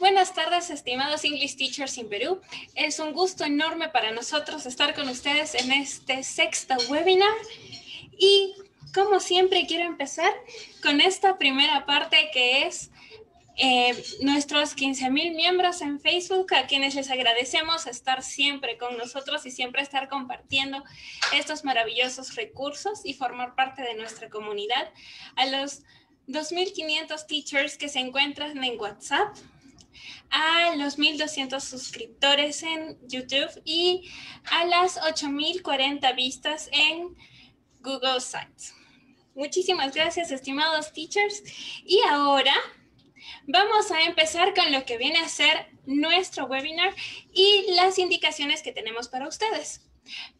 Buenas tardes, estimados English Teachers in Perú. Es un gusto enorme para nosotros estar con ustedes en este sexto webinar. Y como siempre, quiero empezar con esta primera parte que es eh, nuestros 15.000 miembros en Facebook, a quienes les agradecemos estar siempre con nosotros y siempre estar compartiendo estos maravillosos recursos y formar parte de nuestra comunidad. A los 2.500 teachers que se encuentran en WhatsApp, a los 1.200 suscriptores en YouTube y a las 8.040 vistas en Google Sites. Muchísimas gracias, estimados teachers. Y ahora vamos a empezar con lo que viene a ser nuestro webinar y las indicaciones que tenemos para ustedes.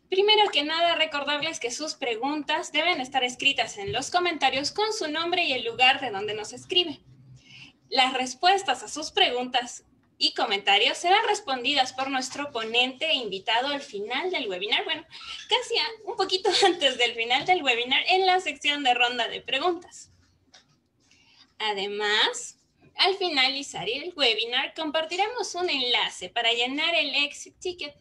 Primero que nada, recordarles que sus preguntas deben estar escritas en los comentarios con su nombre y el lugar de donde nos escribe. Las respuestas a sus preguntas y comentarios serán respondidas por nuestro ponente e invitado al final del webinar, bueno, casi un poquito antes del final del webinar en la sección de ronda de preguntas. Además, al finalizar el webinar compartiremos un enlace para llenar el exit ticket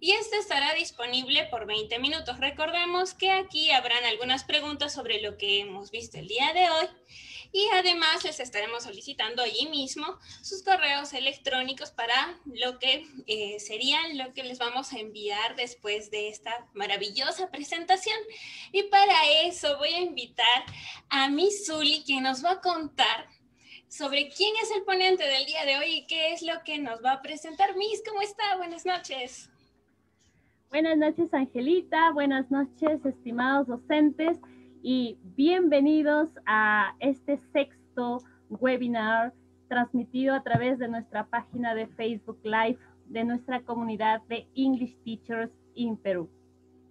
y este estará disponible por 20 minutos. Recordemos que aquí habrán algunas preguntas sobre lo que hemos visto el día de hoy y además les estaremos solicitando allí mismo sus correos electrónicos para lo que eh, serían lo que les vamos a enviar después de esta maravillosa presentación. Y para eso voy a invitar a Zully que nos va a contar sobre quién es el ponente del día de hoy y qué es lo que nos va a presentar. Miss, ¿cómo está? Buenas noches. Buenas noches, Angelita. Buenas noches, estimados docentes y bienvenidos a este sexto webinar transmitido a través de nuestra página de Facebook Live de nuestra comunidad de English Teachers in Perú.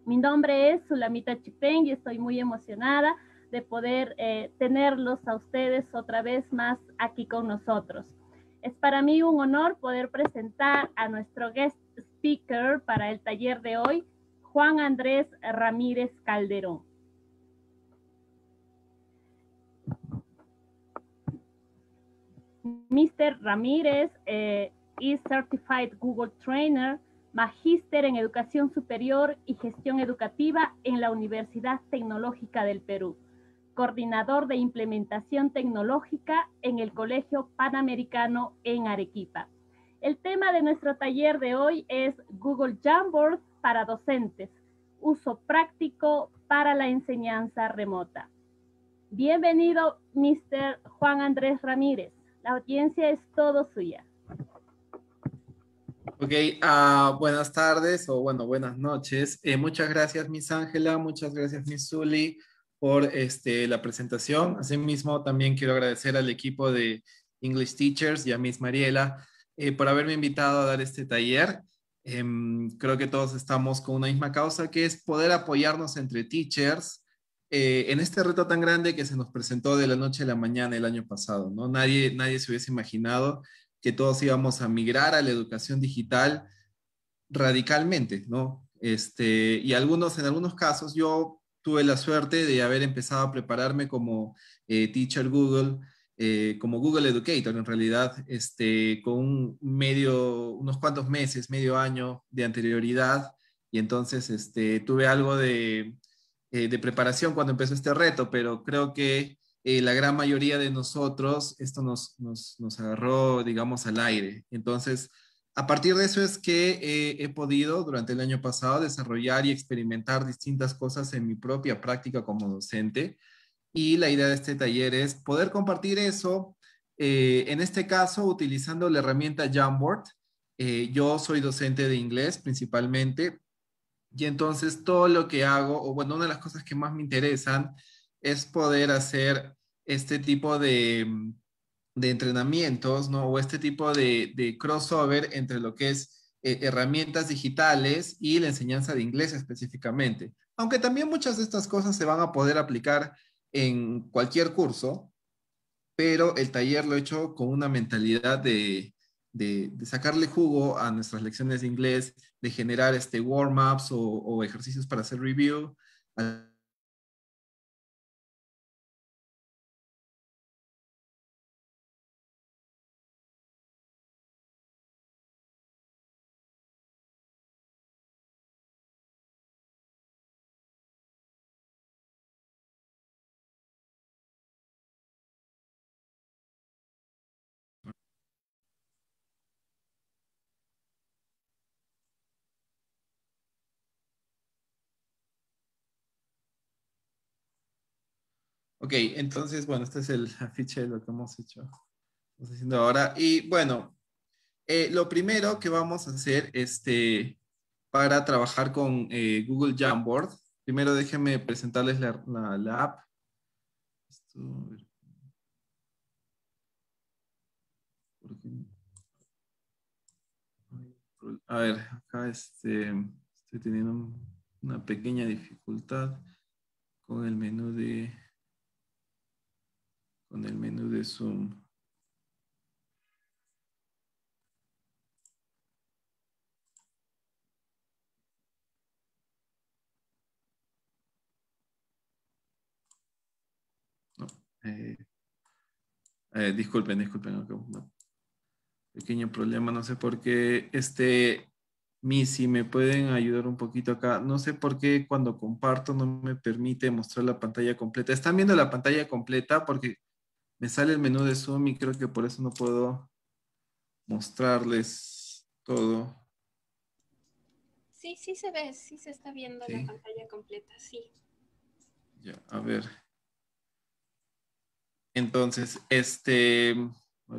Mi nombre es Sulamita Chipeng y estoy muy emocionada de poder eh, tenerlos a ustedes otra vez más aquí con nosotros. Es para mí un honor poder presentar a nuestro guest speaker para el taller de hoy, Juan Andrés Ramírez Calderón. Mr. Ramírez eh, Certified Google Trainer, Magíster en Educación Superior y Gestión Educativa en la Universidad Tecnológica del Perú, coordinador de implementación tecnológica en el Colegio Panamericano en Arequipa. El tema de nuestro taller de hoy es Google Jamboard para docentes, uso práctico para la enseñanza remota. Bienvenido, Mr. Juan Andrés Ramírez. La audiencia es todo suya. Ok, ah, buenas tardes o bueno, buenas noches. Eh, muchas gracias, Miss Ángela, muchas gracias, Miss Zully, por este, la presentación. Asimismo, también quiero agradecer al equipo de English Teachers y a Miss Mariela eh, por haberme invitado a dar este taller. Em, creo que todos estamos con una misma causa, que es poder apoyarnos entre teachers eh, en este reto tan grande que se nos presentó de la noche a la mañana el año pasado, ¿no? Nadie, nadie se hubiese imaginado que todos íbamos a migrar a la educación digital radicalmente, ¿no? Este, y algunos, en algunos casos, yo tuve la suerte de haber empezado a prepararme como eh, Teacher Google, eh, como Google Educator, en realidad, este, con medio, unos cuantos meses, medio año de anterioridad, y entonces este, tuve algo de, eh, de preparación cuando empezó este reto, pero creo que eh, la gran mayoría de nosotros esto nos, nos, nos, agarró, digamos, al aire. Entonces, a partir de eso es que eh, he podido durante el año pasado desarrollar y experimentar distintas cosas en mi propia práctica como docente. Y la idea de este taller es poder compartir eso, en este caso, utilizando la herramienta Jamboard, yo soy docente de inglés principalmente y entonces todo lo que hago, o bueno, una de las cosas que más me interesan es poder hacer este tipo de, mm, entrenamientos, ¿no? O este tipo de, crossover entre lo que es eh, herramientas digitales y la enseñanza de inglés específicamente. Aunque también muchas de estas cosas se van a poder aplicar en cualquier curso, pero el taller lo he hecho con una mentalidad de, de, sacarle jugo a nuestras lecciones de inglés, de generar este warm-ups o, ejercicios para hacer review. Ok, entonces, bueno, este es el afiche de lo que hemos hecho. Estamos haciendo ahora. Y bueno, eh, lo primero que vamos a hacer este, para trabajar con eh, Google Jamboard, primero déjenme presentarles la, app. a ver, acá este, estoy teniendo una pequeña dificultad con el menú de con el menú de Zoom. Eh, eh, disculpen, disculpen. Pequeño problema, no sé por qué. Este, mi, si me pueden ayudar un poquito acá. No sé por qué cuando comparto no me permite mostrar la pantalla completa. ¿Están viendo la pantalla completa? Porque me sale el menú de Zoom y creo que por eso no puedo mostrarles todo. Sí, sí se ve, sí se está viendo la pantalla completa, sí. Ya, a ver. Entonces, este, el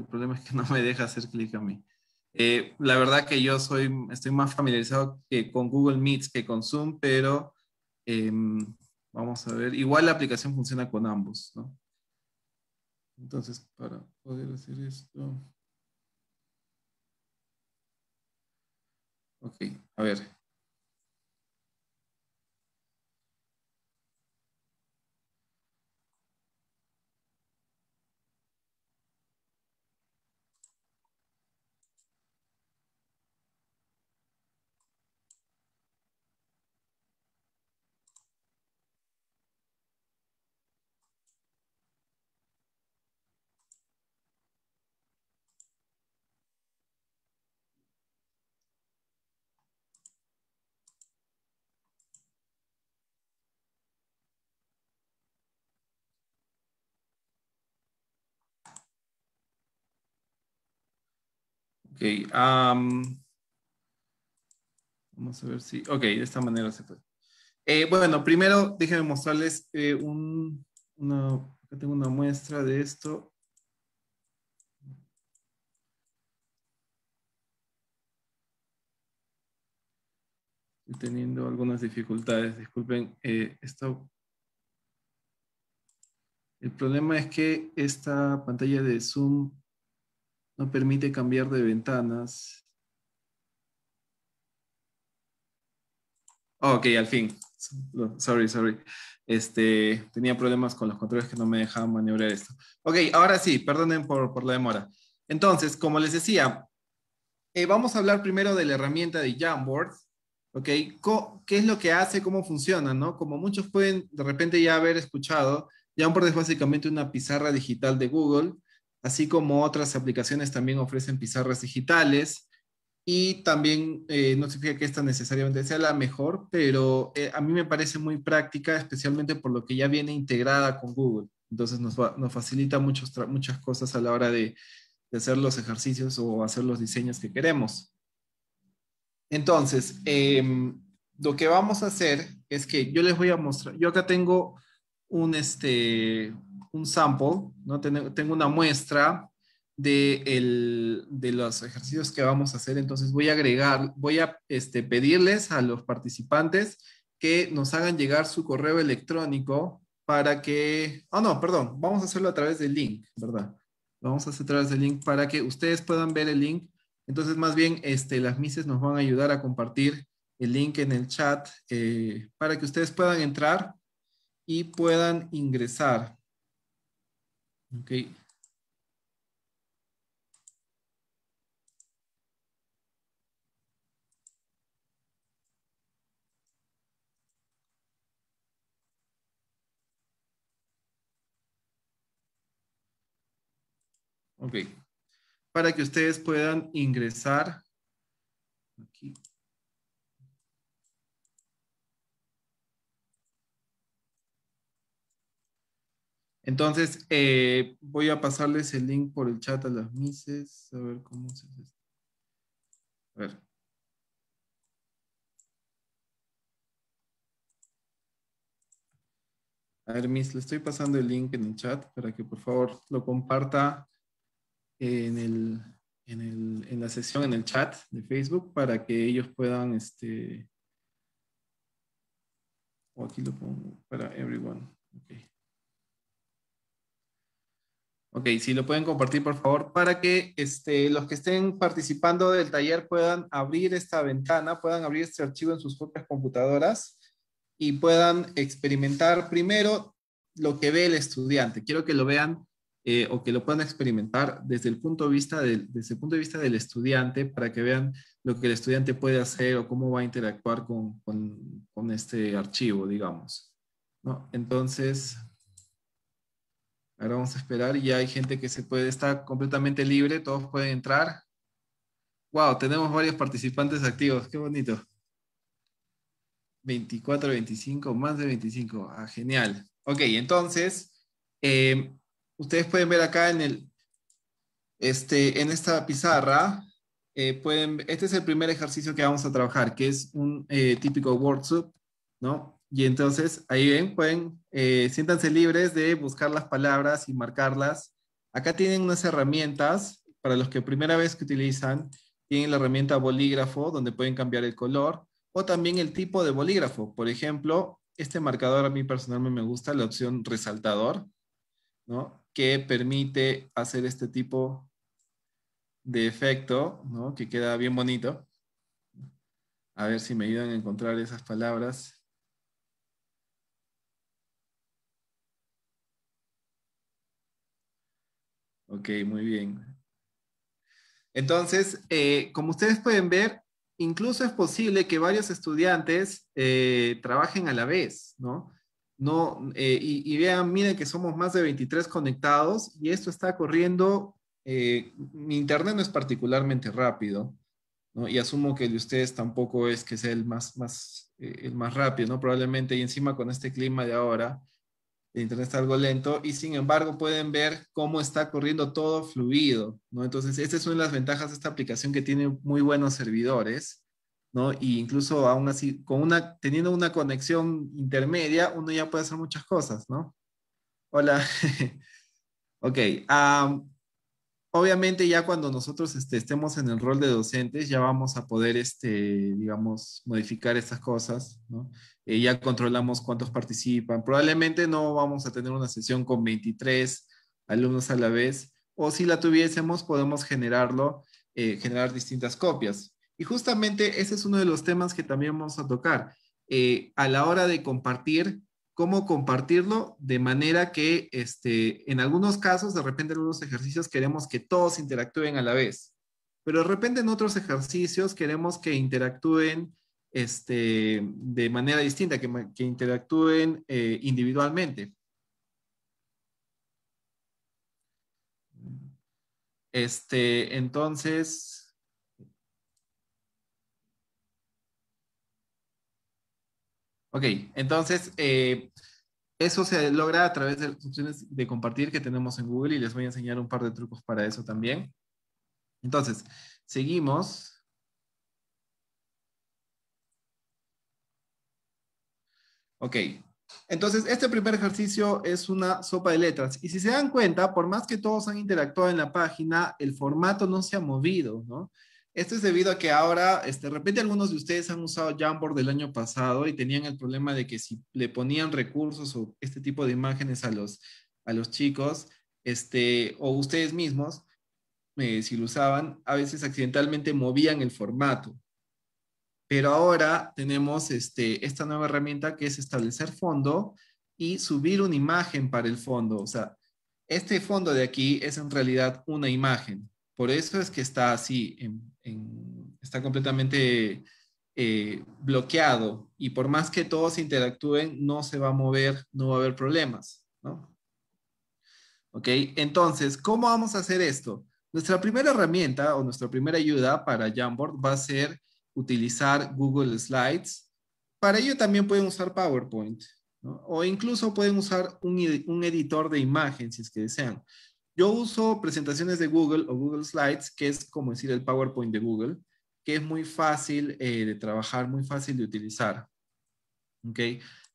problema es que no me deja hacer clic a mí. Eh, la verdad que yo soy, estoy más familiarizado con Google Meets que con Zoom, pero em, vamos a ver, igual la aplicación funciona con ambos, ¿no? Entonces, para poder hacer esto... Ok, a ver, Ok. vamos a ver si... Ok, de esta manera se puede. Eh, bueno, primero déjenme mostrarles eh, un, una... Acá tengo una muestra de esto. Estoy teniendo algunas dificultades. Disculpen, eh, esto... El problema es que esta pantalla de Zoom no permite cambiar de ventanas. Oh, ok, al fin. Sorry, sorry. Este, tenía problemas con los controles que no me dejaban maniobrar esto. Ok, ahora sí, perdonen por, la demora. Entonces, como les decía, eh, vamos a hablar primero de la herramienta de Jamboard. ¿Ok? ¿Qué es lo que hace? ¿Cómo funciona? ¿no? Como muchos pueden de repente ya haber escuchado, Jamboard es básicamente una pizarra digital de Google así como otras aplicaciones también ofrecen pizarras digitales. Y también eh, no significa que esta necesariamente sea la mejor, pero eh, a mí me parece muy práctica, especialmente por lo que ya viene integrada con Google. Entonces nos, nos facilita muchas cosas a la hora de, hacer los ejercicios o hacer los diseños que queremos. Entonces, em, lo que vamos a hacer es que yo les voy a mostrar, yo acá tengo un, este, un sample, ¿no? tengo una muestra de, los ejercicios que vamos a hacer. Entonces voy a agregar, voy a este, pedirles a los participantes que nos hagan llegar su correo electrónico para que, oh no, perdón, vamos a hacerlo a través del link, ¿verdad? vamos a hacer a través del link para que ustedes puedan ver el link. Entonces más bien este, las mises nos van a ayudar a compartir el link en el chat eh, para que ustedes puedan entrar y puedan ingresar. Okay. Okay. Para que ustedes puedan ingresar Entonces, eh, voy a pasarles el link por el chat a las mises. A ver cómo se hace esto. A ver. A ver, Miss, le estoy pasando el link en el chat para que por favor lo comparta en, el, en, el, en la sesión, en el chat de Facebook, para que ellos puedan, este, o oh, aquí lo pongo para everyone. Okay. Ok, si lo pueden compartir, por favor, para que este, los que estén participando del taller puedan abrir esta ventana, puedan abrir este archivo en sus propias computadoras y puedan experimentar primero lo que ve el estudiante. Quiero que lo vean eh, o que lo puedan experimentar desde el, punto de vista del, desde el punto de vista del estudiante para que vean lo que el estudiante puede hacer o cómo va a interactuar con, este archivo, digamos. ¿no? Entonces, Ahora vamos a esperar y ya hay gente que se puede, estar completamente libre, todos pueden entrar. Wow, tenemos varios participantes activos, qué bonito. 24, 25, más de 25. Ah, genial. Ok, entonces, eh, ustedes pueden ver acá en, el, este, en esta pizarra, eh, pueden, este es el primer ejercicio que vamos a trabajar, que es un eh, típico WordSoup, ¿no? Y entonces, ahí ven, pueden, eh, siéntanse libres de buscar las palabras y marcarlas. Acá tienen unas herramientas, para los que primera vez que utilizan, tienen la herramienta bolígrafo, donde pueden cambiar el color, o también el tipo de bolígrafo. Por ejemplo, este marcador a mí personalmente me gusta, la opción resaltador, ¿no? Que permite hacer este tipo de efecto, ¿no? Que queda bien bonito. A ver si me ayudan a encontrar esas palabras. Ok, muy bien. Entonces, eh, como ustedes pueden ver, incluso es posible que varios estudiantes eh, trabajen a la vez, ¿no? no eh, y, vean, miren que somos más de 23 conectados y esto está corriendo, mi internet no es particularmente rápido, ¿no? Y asumo que el de ustedes tampoco es que sea el más, más, el más rápido, ¿no? Probablemente y encima con este clima de ahora, el internet está algo lento y sin embargo pueden ver cómo está corriendo todo fluido, ¿no? Entonces, esta es una de las ventajas de esta aplicación que tiene muy buenos servidores, ¿no? Y incluso aún así, con una, teniendo una conexión intermedia, uno ya puede hacer muchas cosas, ¿no? Hola. ok obviamente ya cuando nosotros este, estemos en el rol de docentes, ya vamos a poder, este, digamos, modificar estas cosas, eh, ya controlamos cuántos participan. Probablemente no vamos a tener una sesión con 23 alumnos a la vez, o si la tuviésemos, podemos generarlo, eh, generar distintas copias. Y justamente ese es uno de los temas que también vamos a tocar. Eh, a la hora de compartir, cómo compartirlo de manera que este, en algunos casos, de repente en unos ejercicios queremos que todos interactúen a la vez, pero de repente en otros ejercicios queremos que interactúen este, de manera distinta, que, interactúen eh, individualmente. Este, entonces, Ok, entonces eh, eso se logra a través de las opciones de compartir que tenemos en Google y les voy a enseñar un par de trucos para eso también. Entonces, seguimos. Ok, entonces este primer ejercicio es una sopa de letras. Y si se dan cuenta, por más que todos han interactuado en la página, el formato no se ha movido, ¿no? Esto es debido a que ahora, este, de repente algunos de ustedes han usado Jamboard del año pasado y tenían el problema de que si le ponían recursos o este tipo de imágenes a los, a los chicos, este, o ustedes mismos, eh, si lo usaban, a veces accidentalmente movían el formato. Pero ahora tenemos este, esta nueva herramienta que es establecer fondo y subir una imagen para el fondo. O sea, este fondo de aquí es en realidad una imagen. Por eso es que está así en está completamente eh, bloqueado y por más que todos interactúen, no se va a mover, no va a haber problemas, ¿no? ¿Ok? Entonces, ¿cómo vamos a hacer esto? Nuestra primera herramienta o nuestra primera ayuda para Jamboard va a ser utilizar Google Slides. Para ello también pueden usar PowerPoint o incluso pueden usar un, un editor de imagen si es que desean. Yo uso presentaciones de Google o Google Slides, que es como decir el PowerPoint de Google, que es muy fácil eh, de trabajar, muy fácil de utilizar. ¿Ok?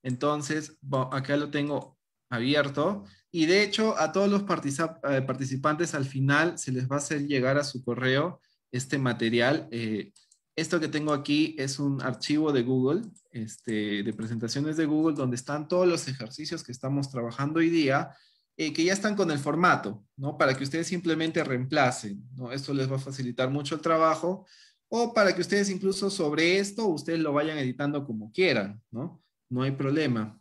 Entonces, acá lo tengo abierto. Y de hecho, a todos los eh, participantes al final se les va a hacer llegar a su correo este material. Eh, esto que tengo aquí es un archivo de Google, este, de presentaciones de Google, donde están todos los ejercicios que estamos trabajando hoy día eh, que ya están con el formato, ¿no? Para que ustedes simplemente reemplacen, ¿no? Esto les va a facilitar mucho el trabajo o para que ustedes incluso sobre esto, ustedes lo vayan editando como quieran, ¿no? No hay problema.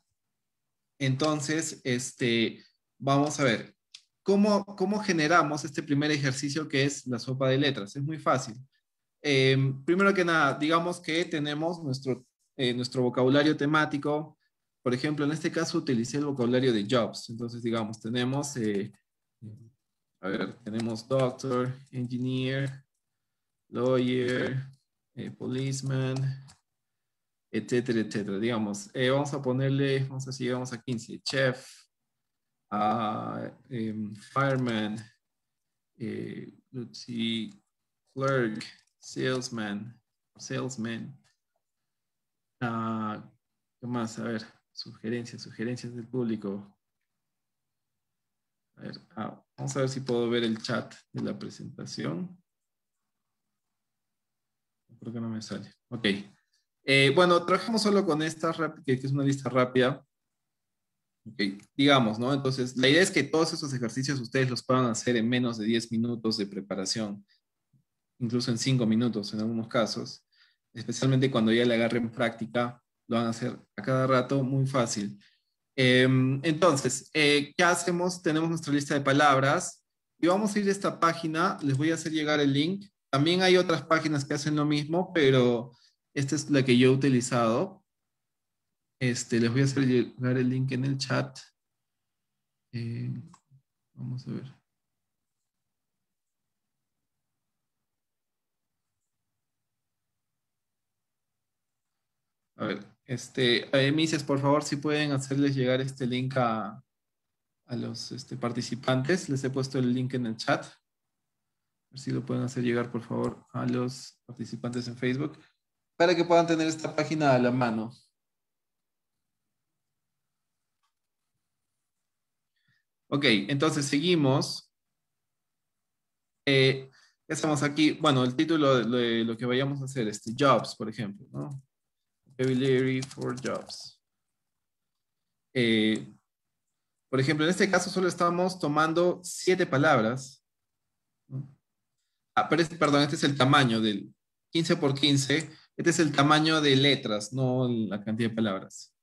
Entonces, este, vamos a ver, ¿cómo, cómo generamos este primer ejercicio que es la sopa de letras? Es muy fácil. Em, primero que nada, digamos que tenemos nuestro, eh, nuestro vocabulario temático, por ejemplo, en este caso utilicé el vocabulario de jobs. Entonces, digamos, tenemos, eh, a ver, tenemos doctor, engineer, lawyer, eh, policeman, etcétera, etcétera. Digamos, eh, vamos a ponerle, vamos a decir, vamos a 15, chef, em, fireman, clerk, salesman, salesman. Ah, ¿Qué más? A ver. Sugerencias, sugerencias del público. Ah, vamos a ver si puedo ver el chat de la presentación. Creo que no me sale. Ok. Eh, bueno, trabajamos solo con esta, que es una lista rápida. Digamos, ¿no? Entonces, la idea es que todos esos ejercicios ustedes los puedan hacer en menos de 10 minutos de preparación, incluso en 5 minutos en algunos casos, especialmente cuando ya le agarren práctica lo van a hacer a cada rato muy fácil. Em, entonces, eh, ¿qué hacemos? Tenemos nuestra lista de palabras y vamos a ir a esta página, les voy a hacer llegar el link. También hay otras páginas que hacen lo mismo, pero esta es la que yo he utilizado. Este, les voy a hacer llegar el link en el chat. Eh, vamos a ver. A ver, este, eh, Mises, por favor, si pueden hacerles llegar este link a, los este, participantes. Les he puesto el link en el chat. A ver si lo pueden hacer llegar, por favor, a los participantes en Facebook para que puedan tener esta página a la mano. Ok, entonces seguimos. Eh, estamos aquí. Bueno, el título de lo que vayamos a hacer, este, Jobs, por ejemplo, ¿no? Vocabulary for Jobs. Eh, por ejemplo, en este caso solo estamos tomando siete palabras. Ah, este, perdón, este es el tamaño del 15 por 15. Este es el tamaño de letras, no la cantidad de palabras.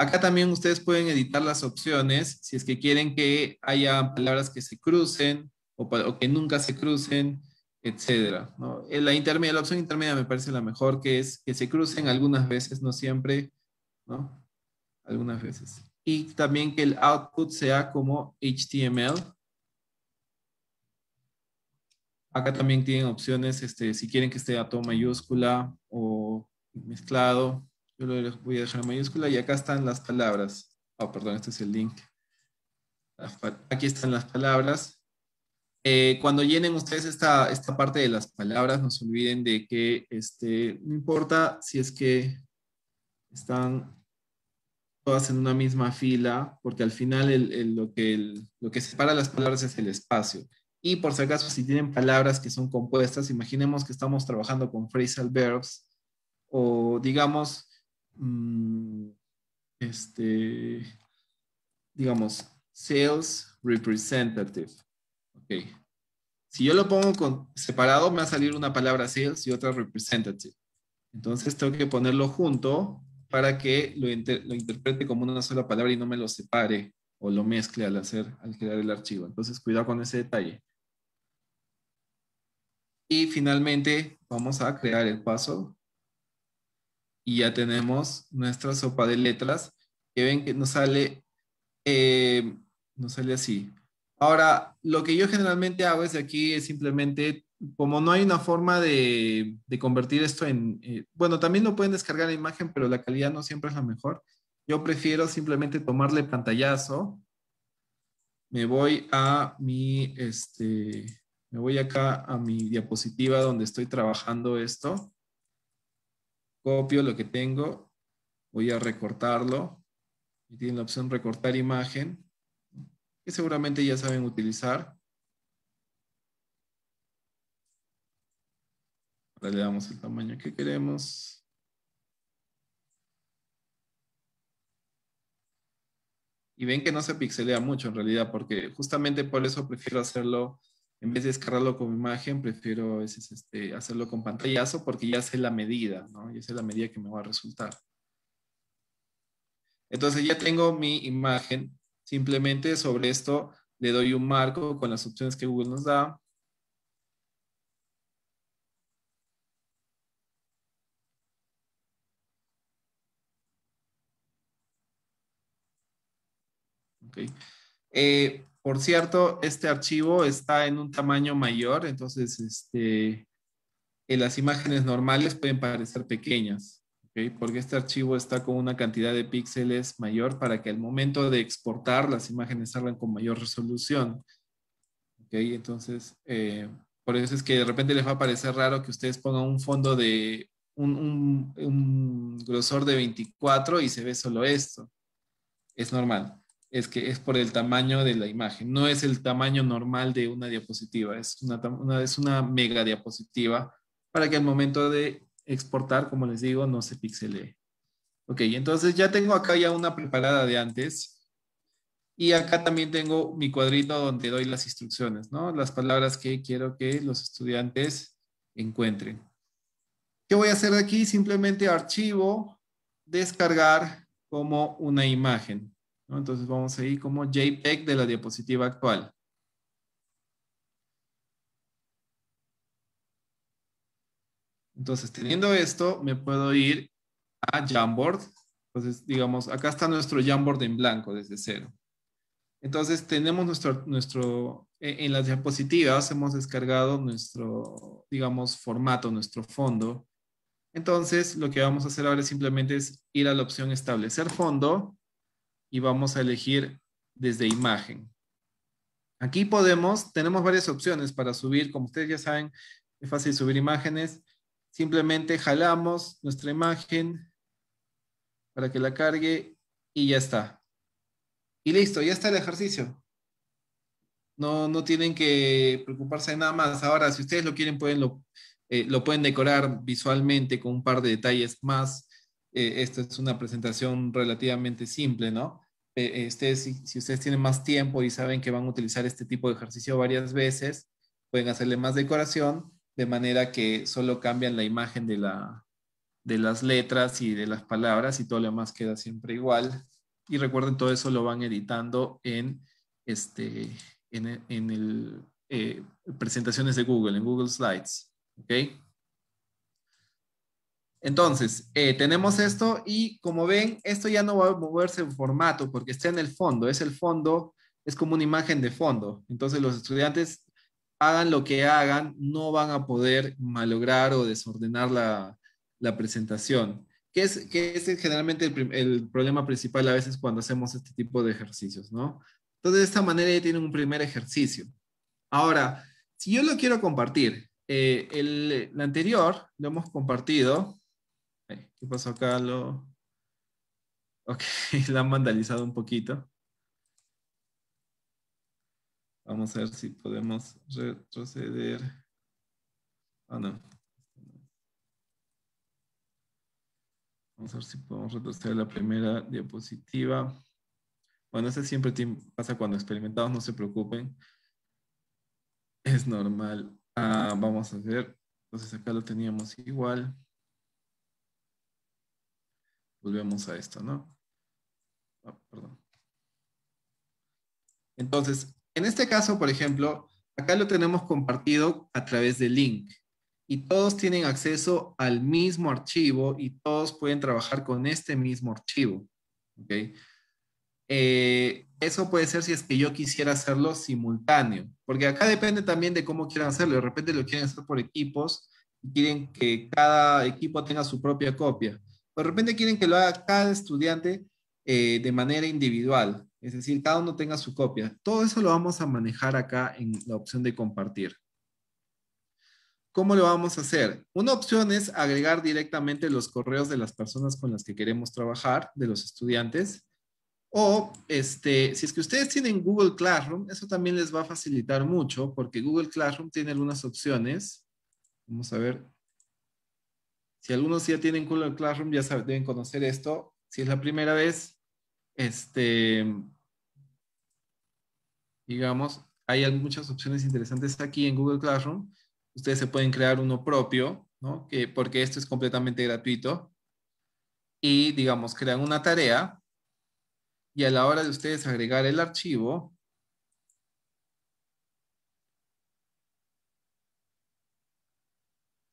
Acá también ustedes pueden editar las opciones si es que quieren que haya palabras que se crucen o que nunca se crucen, etcétera. Eh, la, intermedia, la opción intermedia me parece la mejor, que es que se crucen algunas veces, no siempre, ¿no? Algunas veces. Y también que el output sea como HTML. Acá también tienen opciones, este, si quieren que esté a todo mayúscula o mezclado. Yo lo voy a dejar en mayúscula y acá están las palabras. Oh, perdón, este es el link. Aquí están las palabras eh, cuando llenen ustedes esta, parte de las palabras, no se olviden de que este, no importa si es que están todas en una misma fila, porque al final lo, que separa las palabras es el espacio. Y por si acaso, si tienen palabras que son compuestas, imaginemos que estamos trabajando con phrasal verbs o digamos, mm, este, digamos, sales representative. Okay. Si yo lo pongo separado, me va a salir una palabra sales y otra representative. Entonces tengo que ponerlo junto para que lo, interprete como una sola palabra y no me lo separe o lo mezcle al, hacer, al crear el archivo. Entonces cuidado con ese detalle. Y finalmente vamos a crear el paso. Y ya tenemos nuestra sopa de letras que ven que nos sale, eh, nos sale así. Ahora, lo que yo generalmente hago es aquí es simplemente, como no hay una forma de, convertir esto en, eh, bueno, también lo pueden descargar la imagen, pero la calidad no siempre es la mejor. Yo prefiero simplemente tomarle pantallazo. Me voy a mi, este, me voy acá a mi diapositiva donde estoy trabajando esto. Copio lo que tengo. Voy a recortarlo. Y tiene la opción recortar imagen seguramente ya saben utilizar. le damos el tamaño que queremos. Y ven que no se pixelea mucho en realidad, porque justamente por eso prefiero hacerlo, en vez de descargarlo con imagen, prefiero este, hacerlo con pantallazo, porque ya sé la medida, ¿no? Ya sé la medida que me va a resultar. Entonces ya tengo mi imagen Simplemente sobre esto le doy un marco con las opciones que Google nos da. Okay. Eh, por cierto, este archivo está en un tamaño mayor, entonces este, eh, las imágenes normales pueden parecer pequeñas porque este archivo está con una cantidad de píxeles mayor para que al momento de exportar las imágenes salgan con mayor resolución. ¿okay? Entonces, eh, por eso es que de repente les va a parecer raro que ustedes pongan un fondo de un, grosor de 24 y se ve solo esto. Es normal es que es por el tamaño de la imagen. No es el tamaño normal de una diapositiva, es una, una, es una mega diapositiva para que al momento de exportar, como les digo, no se pixele. Ok, entonces ya tengo acá ya una preparada de antes. Y acá también tengo mi cuadrito donde doy las instrucciones, ¿no? Las palabras que quiero que los estudiantes encuentren. ¿Qué voy a hacer aquí? Simplemente archivo, descargar como una imagen. Entonces vamos a ir como JPEG de la diapositiva actual. Entonces, teniendo esto, me puedo ir a Jamboard. Entonces, digamos, acá está nuestro Jamboard en blanco desde cero. Entonces, tenemos nuestro, nuestro e, en las diapositivas hemos descargado nuestro, digamos, formato, nuestro fondo. Entonces, lo que vamos a hacer ahora simplemente es ir a la opción establecer fondo y vamos a elegir desde imagen. Aquí podemos, tenemos varias opciones para subir, como ustedes ya saben, es fácil subir imágenes. Simplemente jalamos nuestra imagen para que la cargue y ya está. Y listo, ya está el ejercicio. No, no tienen que preocuparse nada más. Ahora, si ustedes lo quieren, pueden lo, eh, pueden decorar visualmente con un par de detalles más. Eh, esta es una presentación relativamente simple, ¿no? Eh, si, ustedes tienen más tiempo y saben que van a utilizar este tipo de ejercicio varias veces, pueden hacerle más decoración de manera que solo cambian la imagen de, la, de las letras y de las palabras y todo lo demás queda siempre igual. Y recuerden, todo eso lo van editando en, este, en, el, eh, presentaciones de Google, en Google Slides. ¿ok? Entonces, eh, tenemos esto y como ven, esto ya no va a moverse en formato porque está en el fondo. Es el fondo, es como una imagen de fondo. Entonces, los estudiantes hagan lo que hagan, no van a poder malograr o desordenar la, presentación, que es, que es generalmente el, problema principal a veces cuando hacemos este tipo de ejercicios, ¿no? Entonces, de esta manera ya tienen un primer ejercicio. Ahora, si yo lo quiero compartir, eh, el, anterior lo hemos compartido. ¿Qué pasó acá? Lo... Ok, la han vandalizado un poquito. Vamos a ver si podemos retroceder. Ah, no. Vamos a ver si podemos retroceder la primera diapositiva. Bueno, eso siempre pasa cuando experimentamos. no se preocupen. Es normal. Ah, vamos a ver. Entonces acá lo teníamos igual. Volvemos a esto, ¿no? Ah, perdón. Entonces, en este caso, por ejemplo, acá lo tenemos compartido a través de link y todos tienen acceso al mismo archivo y todos pueden trabajar con este mismo archivo. Eh, eso puede ser si es que yo quisiera hacerlo simultáneo, porque acá depende también de cómo quieran hacerlo. De repente lo quieren hacer por equipos y quieren que cada equipo tenga su propia copia. de repente quieren que lo haga cada estudiante eh, de manera individual. Es decir, cada uno tenga su copia. Todo eso lo vamos a manejar acá en la opción de compartir. ¿Cómo lo vamos a hacer? Una opción es agregar directamente los correos de las personas con las que queremos trabajar, de los estudiantes. O, este, si es que ustedes tienen Google Classroom, eso también les va a facilitar mucho porque Google Classroom tiene algunas opciones. Vamos a ver. Si algunos ya tienen Google Classroom, ya deben conocer esto. Si es la primera vez, este, digamos, hay muchas opciones interesantes aquí en Google Classroom. Ustedes se pueden crear uno propio, ¿no? Que, porque esto es completamente gratuito. Y, digamos, crean una tarea y a la hora de ustedes agregar el archivo,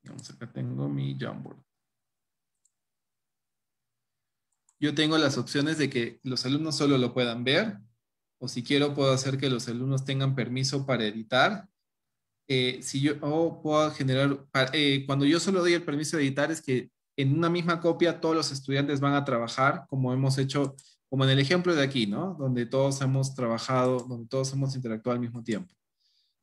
digamos, acá tengo mi Jamboard. yo tengo las opciones de que los alumnos solo lo puedan ver, o si quiero puedo hacer que los alumnos tengan permiso para editar. Eh, si yo puedo generar, eh, cuando yo solo doy el permiso de editar es que en una misma copia todos los estudiantes van a trabajar, como hemos hecho, como en el ejemplo de aquí, ¿no? Donde todos hemos trabajado, donde todos hemos interactuado al mismo tiempo.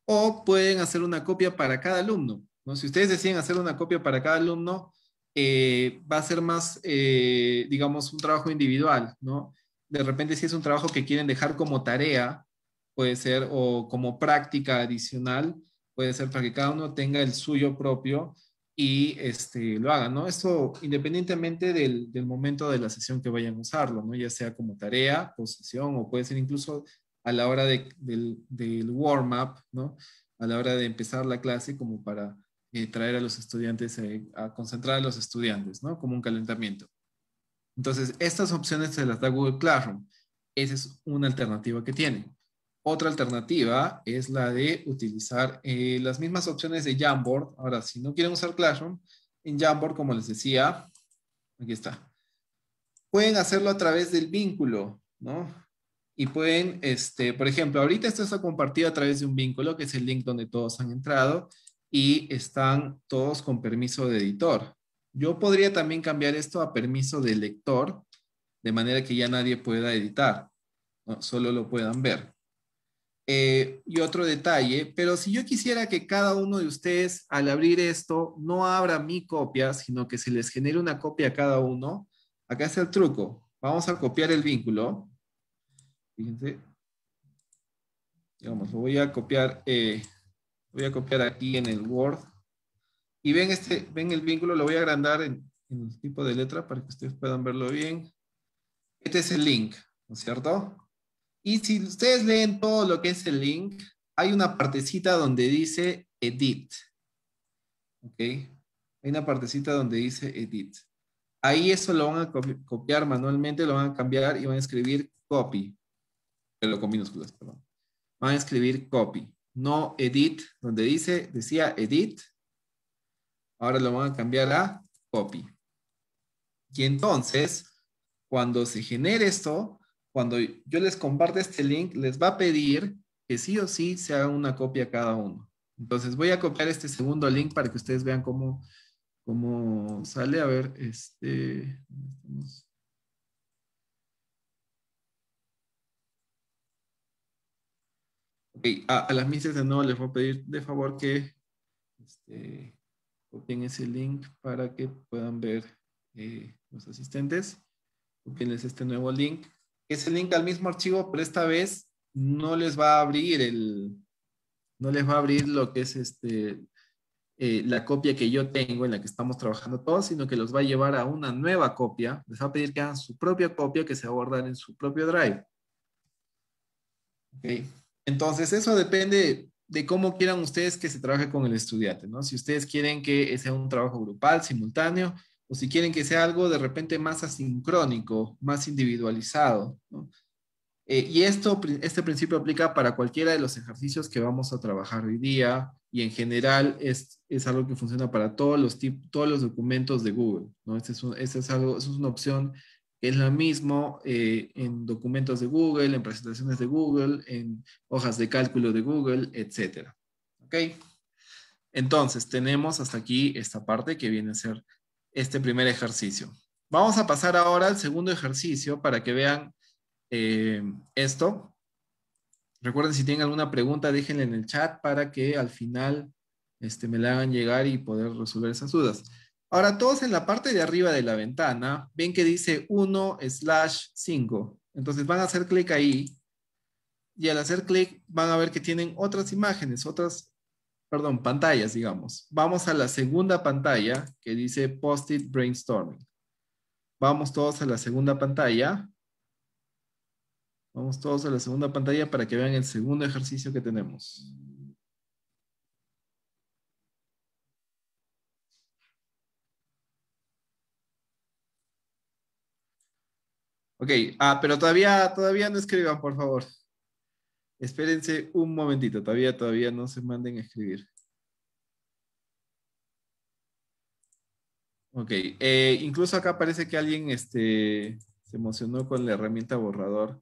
O pueden hacer una copia para cada alumno, ¿no? Si ustedes deciden hacer una copia para cada alumno, eh, va a ser más, eh, digamos, un trabajo individual, ¿no? De repente si es un trabajo que quieren dejar como tarea, puede ser, o como práctica adicional, puede ser para que cada uno tenga el suyo propio y este, lo haga, ¿no? Esto independientemente del, momento de la sesión que vayan a usarlo, ¿no? Ya sea como tarea, posesión, o puede ser incluso a la hora del warm-up, ¿no? A la hora de empezar la clase como para traer a los estudiantes, eh, a concentrar a los estudiantes, ¿no? Como un calentamiento. Entonces, estas opciones se las da Google Classroom. Esa es una alternativa que tienen. Otra alternativa es la de utilizar eh, las mismas opciones de Jamboard. Ahora, si no quieren usar Classroom, en Jamboard, como les decía, aquí está. Pueden hacerlo a través del vínculo, ¿no? Y pueden, este, por ejemplo, ahorita esto está compartido a través de un vínculo, que es el link donde todos han entrado y están todos con permiso de editor. Yo podría también cambiar esto a permiso de lector, de manera que ya nadie pueda editar, solo lo puedan ver. Eh, y otro detalle, pero si yo quisiera que cada uno de ustedes al abrir esto no abra mi copia, sino que se les genere una copia a cada uno, acá está el truco. Vamos a copiar el vínculo. Fíjense. Digamos, lo voy a copiar eh, Voy a copiar aquí en el Word. Y ven, este, ven el vínculo, lo voy a agrandar en, el tipo de letra para que ustedes puedan verlo bien. Este es el link, ¿no es cierto? Y si ustedes leen todo lo que es el link, hay una partecita donde dice edit. ¿Ok? Hay una partecita donde dice edit. Ahí eso lo van a copiar manualmente, lo van a cambiar y van a escribir copy. Pero con minúsculas, perdón. Van a escribir copy no edit, donde dice, decía edit, ahora lo van a cambiar a copy. Y entonces, cuando se genere esto, cuando yo les comparto este link, les va a pedir que sí o sí se haga una copia cada uno. Entonces voy a copiar este segundo link para que ustedes vean cómo, cómo sale. A ver, este... A, las misas de nuevo les voy a pedir de favor que este, copien ese link para que puedan ver eh, los asistentes. Copienles este nuevo link. Ese link al mismo archivo, pero esta vez no les va a abrir el, no les va a abrir lo que es este, eh, la copia que yo tengo en la que estamos trabajando todos, sino que los va a llevar a una nueva copia. Les va a pedir que hagan su propia copia que se va a guardar en su propio drive. Okay. Entonces, eso depende de cómo quieran ustedes que se trabaje con el estudiante, ¿no? Si ustedes quieren que sea un trabajo grupal, simultáneo, o si quieren que sea algo de repente más asincrónico, más individualizado, ¿no? Eh, y esto, este principio aplica para cualquiera de los ejercicios que vamos a trabajar hoy día y en general es, es algo que funciona para todos los, todos los documentos de Google. ¿no? Este es, este es, algo, es una opción es lo mismo eh, en documentos de Google, en presentaciones de Google, en hojas de cálculo de Google, etc. ¿Ok? Entonces, tenemos hasta aquí esta parte que viene a ser este primer ejercicio. Vamos a pasar ahora al segundo ejercicio para que vean eh, esto. Recuerden, si tienen alguna pregunta, déjenla en el chat para que al final este, me la hagan llegar y poder resolver esas dudas. Ahora, todos en la parte de arriba de la ventana ven que dice 1 slash 5. Entonces van a hacer clic ahí y al hacer clic van a ver que tienen otras imágenes, otras, perdón, pantallas, digamos. Vamos a la segunda pantalla que dice Post-it Brainstorming. Vamos todos a la segunda pantalla. Vamos todos a la segunda pantalla para que vean el segundo ejercicio que tenemos. Ok, ah, pero todavía, todavía no escriban, por favor. Espérense un momentito, todavía, todavía no se manden a escribir. Ok, eh, incluso acá parece que alguien este, se emocionó con la herramienta borrador.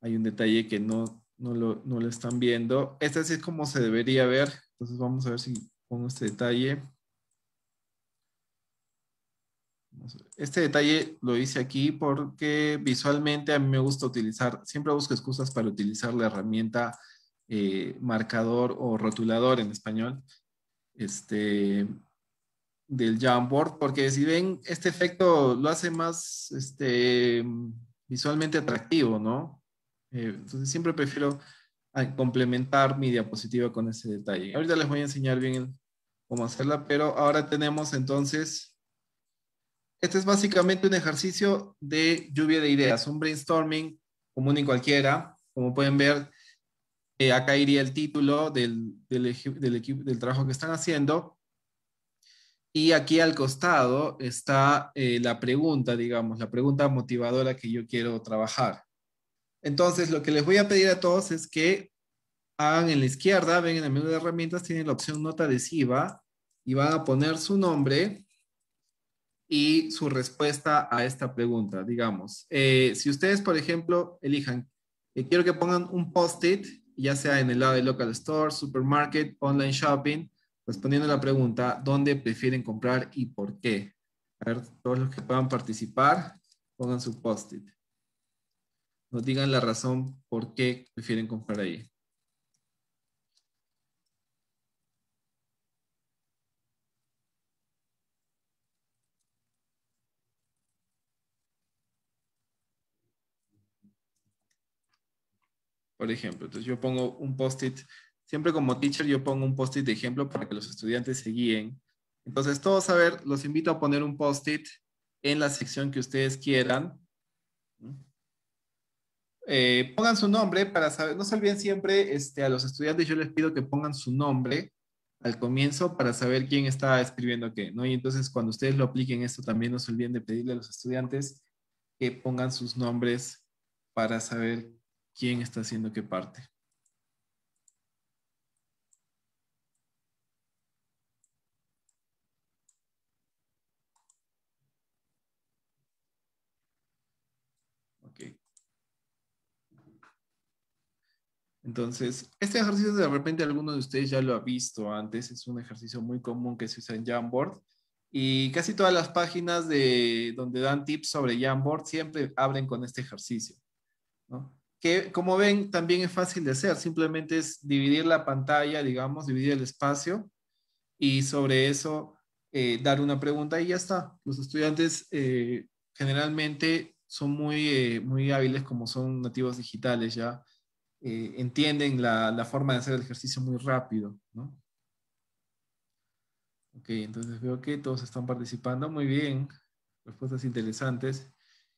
Hay un detalle que no, no, lo, están viendo. Esta sí es como se debería ver, entonces vamos a ver si pongo este detalle. Este detalle lo hice aquí porque visualmente a mí me gusta utilizar, siempre busco excusas para utilizar la herramienta eh, marcador o rotulador en español este, del Jamboard, porque si ven, este efecto lo hace más este, visualmente atractivo, ¿no? Eh, entonces siempre prefiero ah, complementar mi diapositiva con ese detalle. Ahorita les voy a enseñar bien cómo hacerla, pero ahora tenemos entonces este es básicamente un ejercicio de lluvia de ideas, un brainstorming común y cualquiera. Como pueden ver, eh, acá iría el título del, del, trabajo que están haciendo. Y aquí al costado está eh, la pregunta, digamos, la pregunta motivadora que yo quiero trabajar. Entonces, lo que les voy a pedir a todos es que hagan en la izquierda, ven en el menú de herramientas, tienen la opción nota adhesiva y van a poner su nombre y su respuesta a esta pregunta, digamos. Eh, si ustedes, por ejemplo, elijan, eh, quiero que pongan un post-it, ya sea en el lado de local store, supermarket, online shopping, respondiendo a la pregunta, ¿dónde prefieren comprar y por qué? A ver, todos los que puedan participar, pongan su post-it. Nos digan la razón por qué prefieren comprar ahí. por ejemplo. Entonces yo pongo un post-it, siempre como teacher yo pongo un post-it de ejemplo para que los estudiantes se guíen. Entonces todos, a ver, los invito a poner un post-it en la sección que ustedes quieran. Eh, pongan su nombre para saber, no se olviden siempre, este, a los estudiantes yo les pido que pongan su nombre al comienzo para saber quién está escribiendo qué, ¿no? Y entonces cuando ustedes lo apliquen esto también no se olviden de pedirle a los estudiantes que pongan sus nombres para saber quién está haciendo qué parte. Entonces, este ejercicio de repente alguno de ustedes ya lo ha visto antes, es un ejercicio muy común que se usa en Jamboard y casi todas las páginas de donde dan tips sobre Jamboard siempre abren con este ejercicio. ¿no? que como ven también es fácil de hacer, simplemente es dividir la pantalla, digamos, dividir el espacio y sobre eso eh, dar una pregunta y ya está. Los estudiantes eh, generalmente son muy, eh, muy hábiles como son nativos digitales, ya entienden la, forma de hacer el ejercicio muy rápido, Ok, entonces veo que todos están participando muy bien, respuestas interesantes.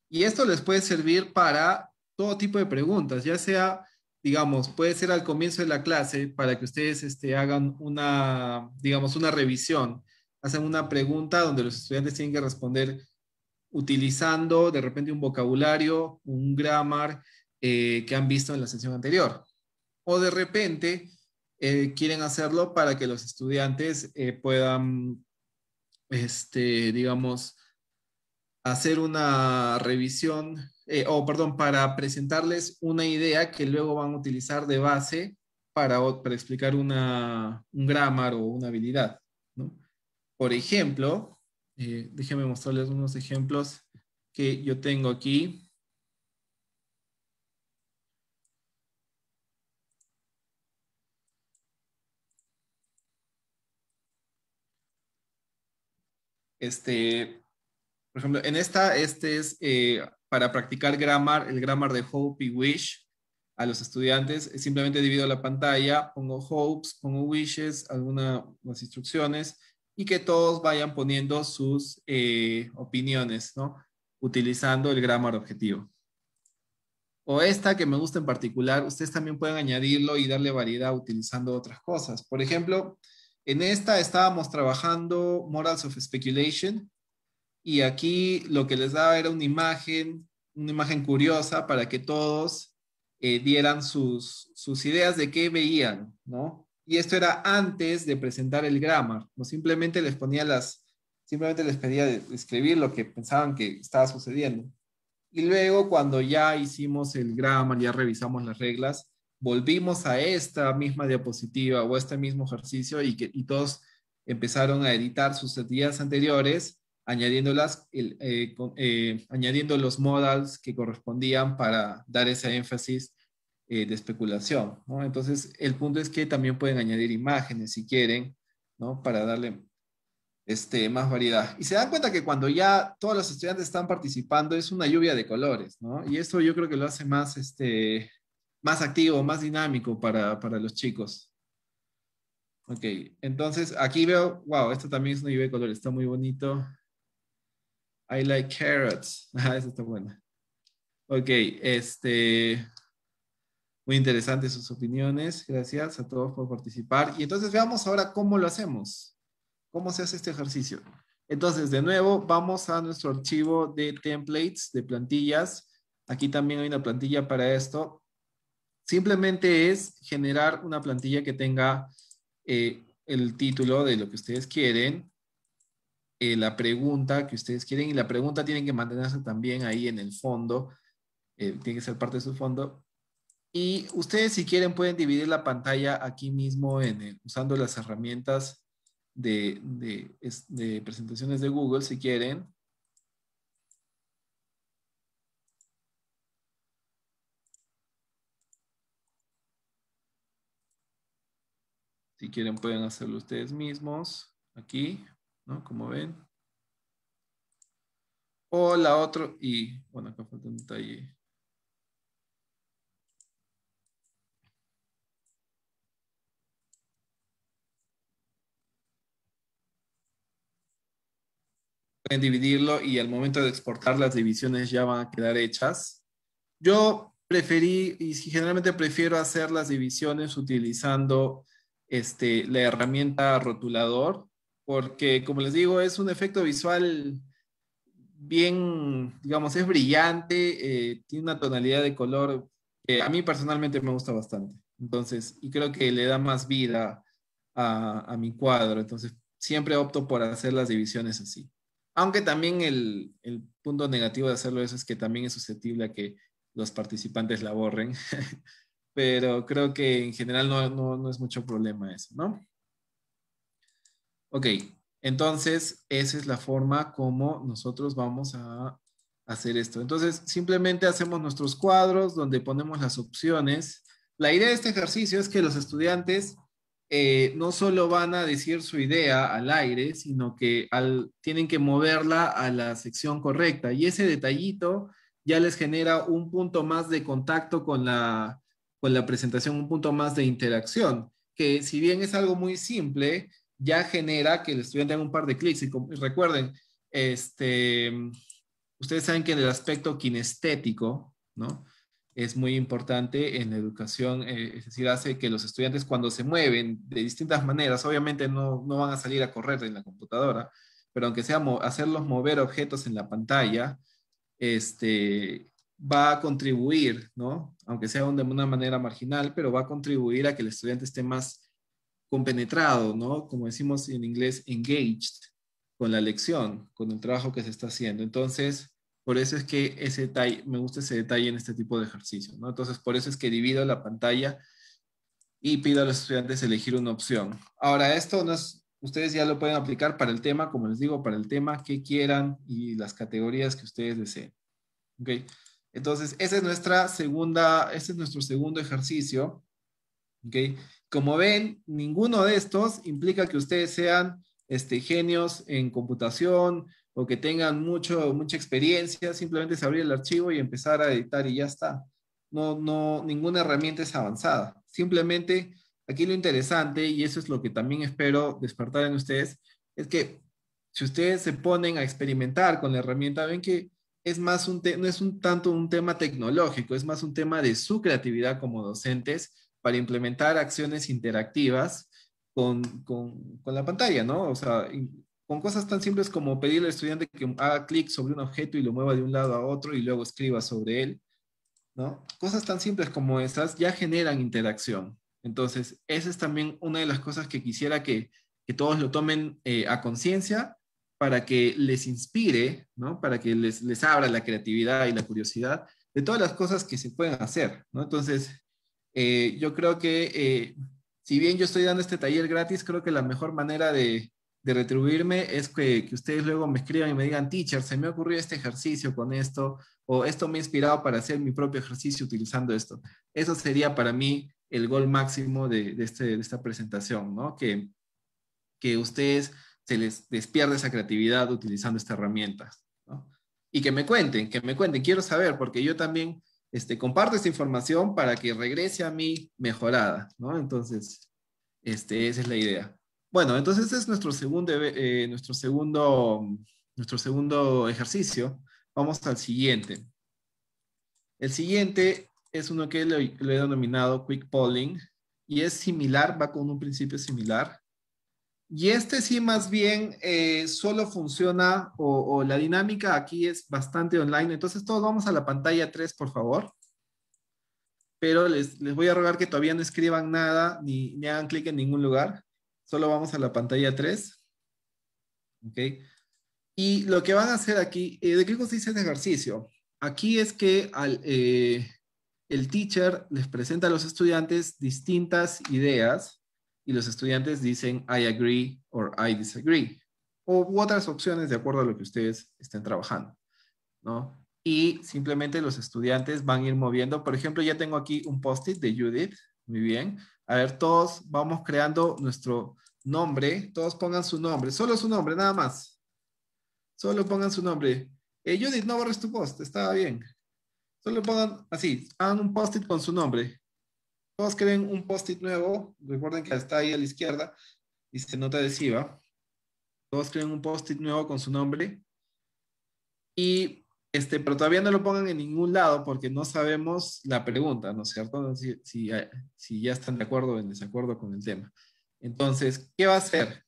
Y esto les puede servir para todo tipo de preguntas, ya sea, digamos, puede ser al comienzo de la clase para que ustedes este, hagan una, digamos, una revisión. Hacen una pregunta donde los estudiantes tienen que responder utilizando de repente un vocabulario, un grammar eh, que han visto en la sesión anterior. O de repente eh, quieren hacerlo para que los estudiantes eh, puedan, este, digamos, hacer una revisión, eh, o perdón, para presentarles una idea que luego van a utilizar de base para, para explicar una, un grammar o una habilidad. Por ejemplo, eh, déjenme mostrarles unos ejemplos que yo tengo aquí. Este, por ejemplo, en esta, este es eh, para practicar grammar, el grammar de hope y wish a los estudiantes. Eh, simplemente divido la pantalla, pongo hopes, pongo wishes, algunas instrucciones y que todos vayan poniendo sus eh, opiniones, ¿no? Utilizando el grammar objetivo. O esta que me gusta en particular, ustedes también pueden añadirlo y darle variedad utilizando otras cosas. Por ejemplo, en esta estábamos trabajando Morals of Speculation, y aquí lo que les daba era una imagen, una imagen curiosa para que todos eh, dieran sus, sus ideas de qué veían, ¿no? Y esto era antes de presentar el grammar, no simplemente les ponía las, simplemente les pedía escribir lo que pensaban que estaba sucediendo. Y luego cuando ya hicimos el grammar, ya revisamos las reglas, volvimos a esta misma diapositiva o este mismo ejercicio y, que, y todos empezaron a editar sus días anteriores añadiendo, eh, eh, añadiendo los modals que correspondían para dar ese énfasis eh, de especulación. Entonces, el punto es que también pueden añadir imágenes si quieren, ¿no? para darle este, más variedad. Y se dan cuenta que cuando ya todos los estudiantes están participando es una lluvia de colores, ¿no? y esto yo creo que lo hace más, este, más activo, más dinámico para, para los chicos. Ok, entonces aquí veo, wow, esto también es una lluvia de colores, está muy bonito. I like carrots. Ah, esa está bueno. Ok, este. Muy interesantes sus opiniones. Gracias a todos por participar. Y entonces veamos ahora cómo lo hacemos. ¿Cómo se hace este ejercicio? Entonces, de nuevo, vamos a nuestro archivo de templates, de plantillas. Aquí también hay una plantilla para esto. Simplemente es generar una plantilla que tenga eh, el título de lo que ustedes quieren, eh, la pregunta que ustedes quieren y la pregunta tienen que mantenerse también ahí en el fondo, eh, tiene que ser parte de su fondo. Y ustedes si quieren pueden dividir la pantalla aquí mismo en, usando las herramientas de presentaciones de Google si quieren. Si quieren pueden hacerlo ustedes mismos aquí. ¿no? Como ven. O la otra, y bueno, acá falta un detalle. Pueden dividirlo y al momento de exportar las divisiones ya van a quedar hechas. Yo preferí y generalmente prefiero hacer las divisiones utilizando este, la herramienta rotulador porque como les digo, es un efecto visual bien, digamos, es brillante, eh, tiene una tonalidad de color que a mí personalmente me gusta bastante. Entonces, y creo que le da más vida a, mi cuadro. Entonces, siempre opto por hacer las divisiones así. Aunque también el, punto negativo de hacerlo eso es que también es susceptible a que los participantes la borren. Pero creo que en general no es mucho problema eso, ¿no? Ok, entonces esa es la forma como nosotros vamos a hacer esto. Entonces simplemente hacemos nuestros cuadros donde ponemos las opciones. La idea de este ejercicio es que los estudiantes eh, no solo van a decir su idea al aire, sino que al, tienen que moverla a la sección correcta. Y ese detallito ya les genera un punto más de contacto con la, con la presentación, un punto más de interacción, que si bien es algo muy simple, ya genera que el estudiante haga un par de clics. Y, recuerden, este, ustedes saben que en el aspecto kinestético, ¿no? Es muy importante en la educación, eh, es decir, hace que los estudiantes cuando se mueven de distintas maneras, obviamente no, van a salir a correr en la computadora, pero aunque sea hacerlos mover objetos en la pantalla, este, va a contribuir, ¿no? Aunque sea de una manera marginal, pero va a contribuir a que el estudiante esté más compenetrado, ¿no? Como decimos en inglés, engaged con la lección, con el trabajo que se está haciendo. Entonces, por eso es que ese detalle, me gusta ese detalle en este tipo de ejercicio, ¿no? Entonces, por eso es que divido la pantalla y pido a los estudiantes elegir una opción. Ahora, esto no es, ustedes ya lo pueden aplicar para el tema, como les digo, para el tema que quieran y las categorías que ustedes deseen. ¿Ok? Entonces, ese es, nuestra segunda, ese es nuestro segundo ejercicio. Como ven, ninguno de estos implica que ustedes sean este, genios en computación o que tengan mucho, mucha experiencia, simplemente es abrir el archivo y empezar a editar y ya está. No, ninguna herramienta es avanzada. Simplemente aquí lo interesante, y eso es lo que también espero despertar en ustedes, es que si ustedes se ponen a experimentar con la herramienta, ven que es más un no es un tanto un tema tecnológico, es más un tema de su creatividad como docentes para implementar acciones interactivas con, la pantalla, ¿no? O sea, con cosas tan simples como pedirle al estudiante que haga clic sobre un objeto y lo mueva de un lado a otro y luego escriba sobre él, ¿no? Cosas tan simples como esas ya generan interacción. Entonces, esa es también una de las cosas que quisiera que, todos lo tomen eh, a conciencia para que les inspire, ¿no? Para que les, les abra la creatividad y la curiosidad de todas las cosas que se pueden hacer, ¿no? Entonces, eh, yo creo que, eh, si bien yo estoy dando este taller gratis, creo que la mejor manera de, de retribuirme es que, que, ustedes luego me escriban y me digan, teacher, se me ocurrió este ejercicio con esto, o esto me ha inspirado para hacer mi propio ejercicio utilizando esto. Eso sería para mí el gol máximo de, de, este, de esta presentación, ¿no? Que, que ustedes se les pierda esa creatividad utilizando estas herramientas, ¿no? Y que me cuenten, que me cuenten, quiero saber, porque yo también este, comparto esta información para que regrese a mí mejorada, ¿no? Entonces, este, esa es la idea. Bueno, entonces este es nuestro segundo, eh, nuestro segundo, nuestro segundo ejercicio. Vamos al siguiente. El siguiente es uno que le he denominado Quick Polling y es similar, va con un principio similar. Y este sí más bien eh, solo funciona o, la dinámica aquí es bastante online. Entonces todos vamos a la pantalla 3, por favor. Pero les, voy a rogar que todavía no escriban nada ni, ni hagan clic en ningún lugar. Solo vamos a la pantalla 3. ¿Ok? Y lo que van a hacer aquí, eh, ¿de qué consiste este ejercicio? Aquí es que al, eh, el teacher les presenta a los estudiantes distintas ideas y los estudiantes dicen I agree or I disagree o u otras opciones de acuerdo a lo que ustedes estén trabajando, Y simplemente los estudiantes van a ir moviendo. Por ejemplo, ya tengo aquí un post-it de Judith. Muy bien. A ver, todos vamos creando nuestro nombre. Todos pongan su nombre. Solo su nombre, nada más. Solo pongan su nombre. Eh, Judith, no borres tu post. Estaba bien. Solo pongan así. Hagan un post-it con su nombre. Todos creen un post-it nuevo, recuerden que está ahí a la izquierda, y se nota adhesiva. Todos creen un post-it nuevo con su nombre. Y, este, pero todavía no lo pongan en ningún lado porque no sabemos la pregunta, ¿no es cierto? Si, ya están de acuerdo o en desacuerdo con el tema. Entonces, ¿qué va a hacer?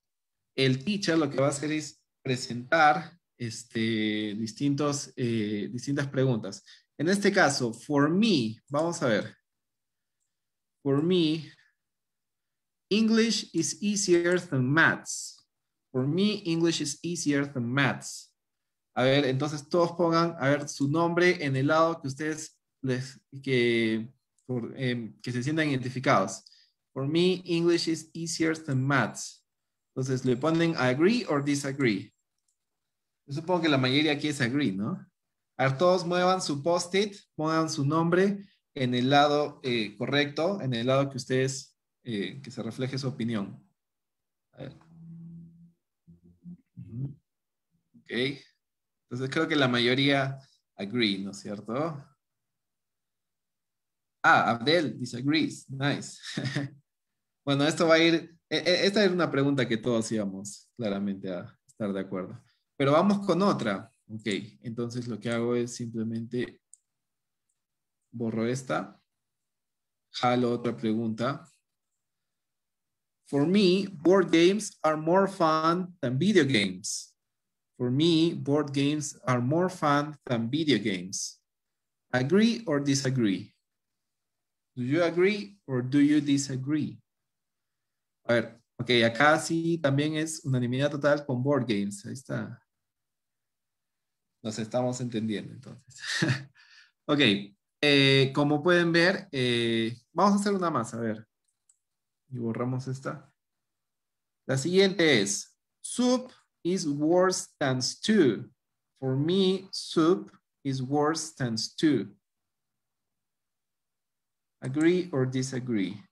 El teacher lo que va a hacer es presentar este, distintos, eh, distintas preguntas. En este caso, for me, vamos a ver. For me, English is easier than maths. For me, English is easier than maths. A ver, entonces todos pongan, a ver, su nombre en el lado que ustedes les, que, em, que se sientan identificados. For me, English is easier than maths. Entonces le ponen agree or disagree. Yo supongo que la mayoría aquí es agree, ¿no? A ver, todos muevan su post-it, pongan su nombre en el lado eh, correcto, en el lado que ustedes, eh, que se refleje su opinión. Ok. Entonces creo que la mayoría agree, ¿no es cierto? Ah, Abdel disagrees. Nice. bueno, esto va a ir, e, e, esta es una pregunta que todos íbamos claramente a estar de acuerdo. Pero vamos con otra. Ok, entonces lo que hago es simplemente borro esta, jalo otra pregunta. For me, board games are more fun than video games. For me, board games are more fun than video games. Agree or disagree? Do you agree or do you disagree? A ver, ok, acá sí también es unanimidad total con board games. Ahí está. Nos estamos entendiendo entonces. ok. Eh, como pueden ver, eh, vamos a hacer una más, a ver. Y borramos esta. La siguiente es, soup is worse than stew. For me, soup is worse than stew. Agree or disagree?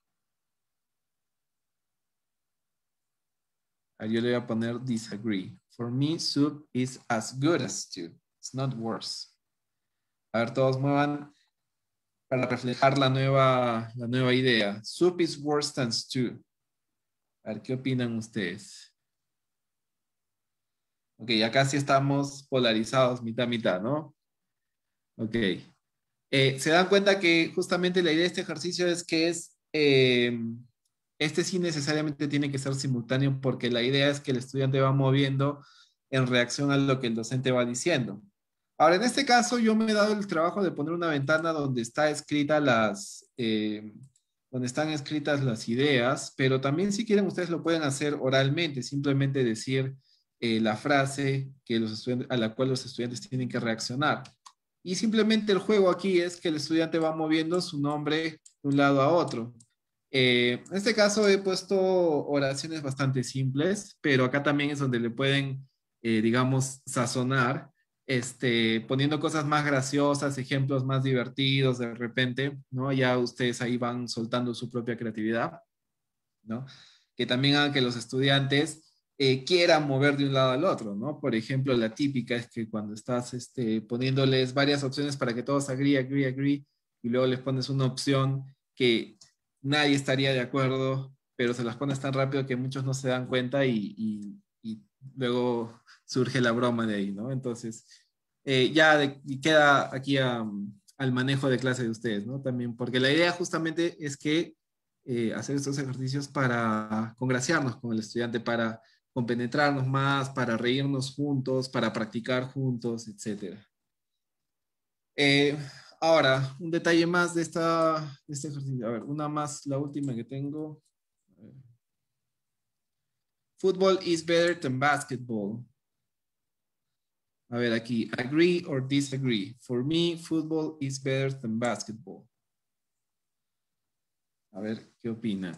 Ah, yo le voy a poner disagree. For me, soup is as good as stew. It's not worse. A ver, todos muevan para reflejar la nueva, la nueva idea. Soup is worse than stew. A ver, ¿qué opinan ustedes? Ok, ya casi estamos polarizados, mitad, mitad, ¿no? Ok. Eh, Se dan cuenta que justamente la idea de este ejercicio es que es, eh, este sí necesariamente tiene que ser simultáneo porque la idea es que el estudiante va moviendo en reacción a lo que el docente va diciendo. Ahora, en este caso, yo me he dado el trabajo de poner una ventana donde está escrita las, eh, donde están escritas las ideas, pero también si quieren ustedes lo pueden hacer oralmente, simplemente decir eh, la frase que a la cual los estudiantes tienen que reaccionar. Y simplemente el juego aquí es que el estudiante va moviendo su nombre de un lado a otro. Eh, en este caso he puesto oraciones bastante simples, pero acá también es donde le pueden, digamos, sazonar este, poniendo cosas más graciosas, ejemplos más divertidos de repente, ¿no? Ya ustedes ahí van soltando su propia creatividad, ¿no? Que también hagan que los estudiantes eh, quieran mover de un lado al otro, ¿no? Por ejemplo, la típica es que cuando estás este, poniéndoles varias opciones para que todos agree, agree, agree, y luego les pones una opción que nadie estaría de acuerdo, pero se las pones tan rápido que muchos no se dan cuenta y luego surge la broma de ahí, ¿no? Entonces, eh, ya queda aquí al manejo de clase de ustedes, ¿no? También, porque la idea justamente es que eh, hacer estos ejercicios para congraciarnos con el estudiante, para compenetrarnos más, para reírnos juntos, para practicar juntos, etc. Eh, ahora, un detalle más de, esta, de este ejercicio. A ver, una más, la última que tengo. Football is better than basketball. A ver aquí, agree or disagree. For me, football is better than basketball. A ver, ¿qué opina?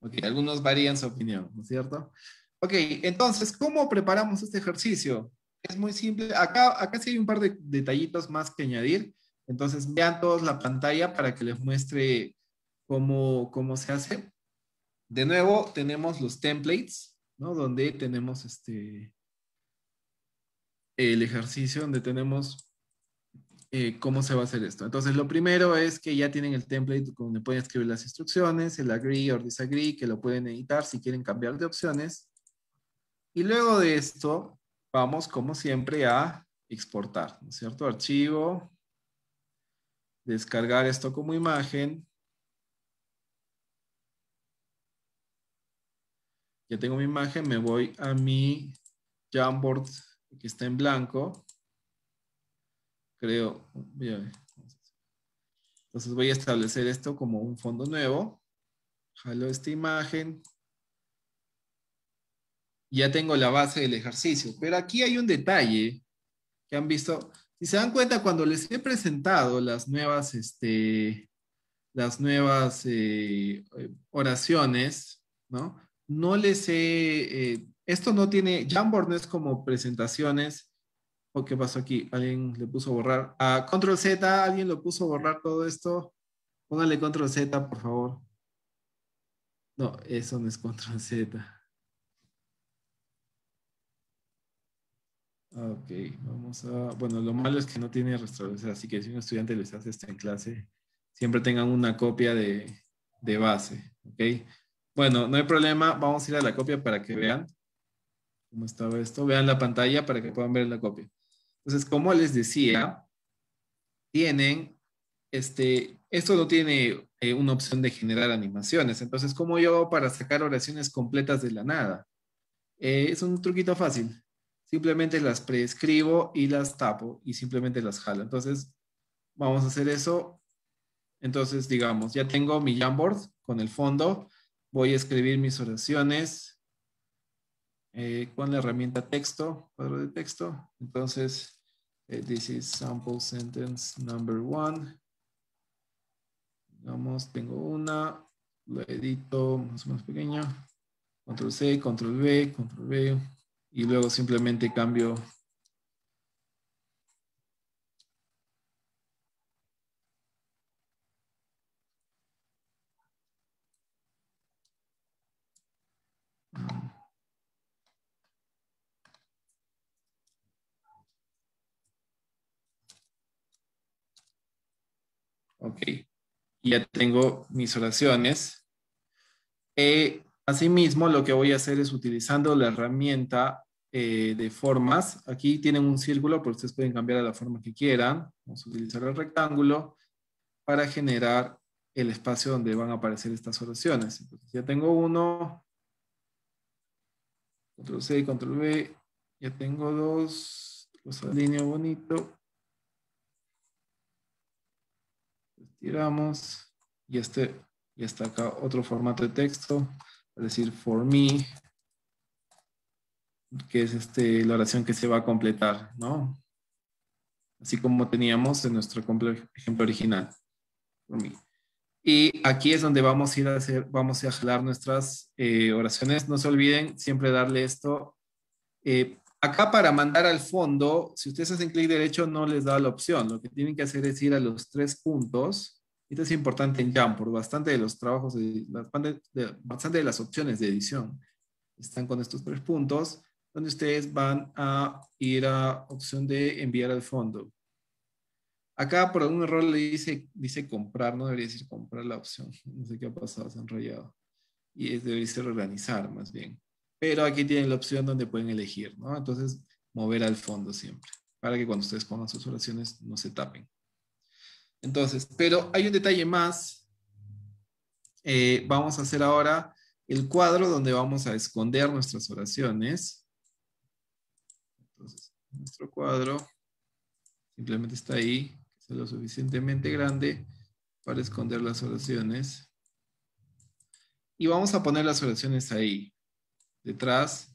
Ok, algunos varían su opinión, ¿no es cierto? Ok, entonces, ¿cómo preparamos este ejercicio? Es muy simple. Acá, acá sí hay un par de detallitos más que añadir. Entonces, vean todos la pantalla para que les muestre cómo, cómo se hace. De nuevo, tenemos los templates, ¿no? Donde tenemos este, el ejercicio, donde tenemos eh, cómo se va a hacer esto. Entonces, lo primero es que ya tienen el template donde pueden escribir las instrucciones, el agree o disagree, que lo pueden editar si quieren cambiar de opciones. Y luego de esto, vamos como siempre a exportar, ¿no cierto? Archivo, descargar esto como imagen. ya tengo mi imagen, me voy a mi Jamboard que está en blanco. Creo, entonces voy a establecer esto como un fondo nuevo. Jalo esta imagen. Ya tengo la base del ejercicio, pero aquí hay un detalle que han visto. Si se dan cuenta, cuando les he presentado las nuevas, este, las nuevas eh, eh, oraciones, ¿no? no les he... Eh, esto no tiene... Jamboard no es como presentaciones. ¿O qué pasó aquí? ¿Alguien le puso a borrar? Ah, control Z, ¿alguien lo puso a borrar todo esto? Póngale control Z, por favor. No, eso no es control Z. Ok, vamos a... Bueno, lo malo es que no tiene restauración, así que si un estudiante les hace esto en clase, siempre tengan una copia de, de base, ¿ok? Bueno, no hay problema. Vamos a ir a la copia para que vean cómo estaba esto. Vean la pantalla para que puedan ver la copia. Entonces, como les decía, tienen, este, esto no tiene eh, una opción de generar animaciones. Entonces, como yo para sacar oraciones completas de la nada? Eh, es un truquito fácil. Simplemente las preescribo y las tapo y simplemente las jalo. Entonces, vamos a hacer eso. Entonces, digamos, ya tengo mi Jamboard con el fondo voy a escribir mis oraciones eh, con la herramienta texto, cuadro de texto. Entonces, eh, this is sample sentence number one. Vamos, tengo una, lo edito más o pequeño. Control C, control V, control V. Y luego simplemente cambio Ok. Ya tengo mis oraciones. Eh, asimismo, lo que voy a hacer es utilizando la herramienta eh, de formas. Aquí tienen un círculo, pero ustedes pueden cambiar a la forma que quieran. Vamos a utilizar el rectángulo para generar el espacio donde van a aparecer estas oraciones. ya tengo uno. Control C, control V. Ya tengo dos. Los alineo bonito. tiramos y este y está acá otro formato de texto, es decir, for me, que es este, la oración que se va a completar, ¿no? Así como teníamos en nuestro ejemplo original. For me. Y aquí es donde vamos a ir a hacer, vamos a jalar nuestras eh, oraciones. No se olviden siempre darle esto eh, Acá para mandar al fondo, si ustedes hacen clic derecho no les da la opción. Lo que tienen que hacer es ir a los tres puntos. Esto es importante en por Bastante de los trabajos, bastante de, bastante de las opciones de edición están con estos tres puntos, donde ustedes van a ir a opción de enviar al fondo. Acá por algún error le dice, dice comprar, no debería decir comprar la opción. No sé qué ha pasado, se ha enrollado. Y es, debería ser organizar más bien pero aquí tienen la opción donde pueden elegir, ¿no? Entonces, mover al fondo siempre, para que cuando ustedes pongan sus oraciones no se tapen. Entonces, pero hay un detalle más. Eh, vamos a hacer ahora el cuadro donde vamos a esconder nuestras oraciones. Entonces, nuestro cuadro simplemente está ahí, es lo suficientemente grande para esconder las oraciones. Y vamos a poner las oraciones ahí detrás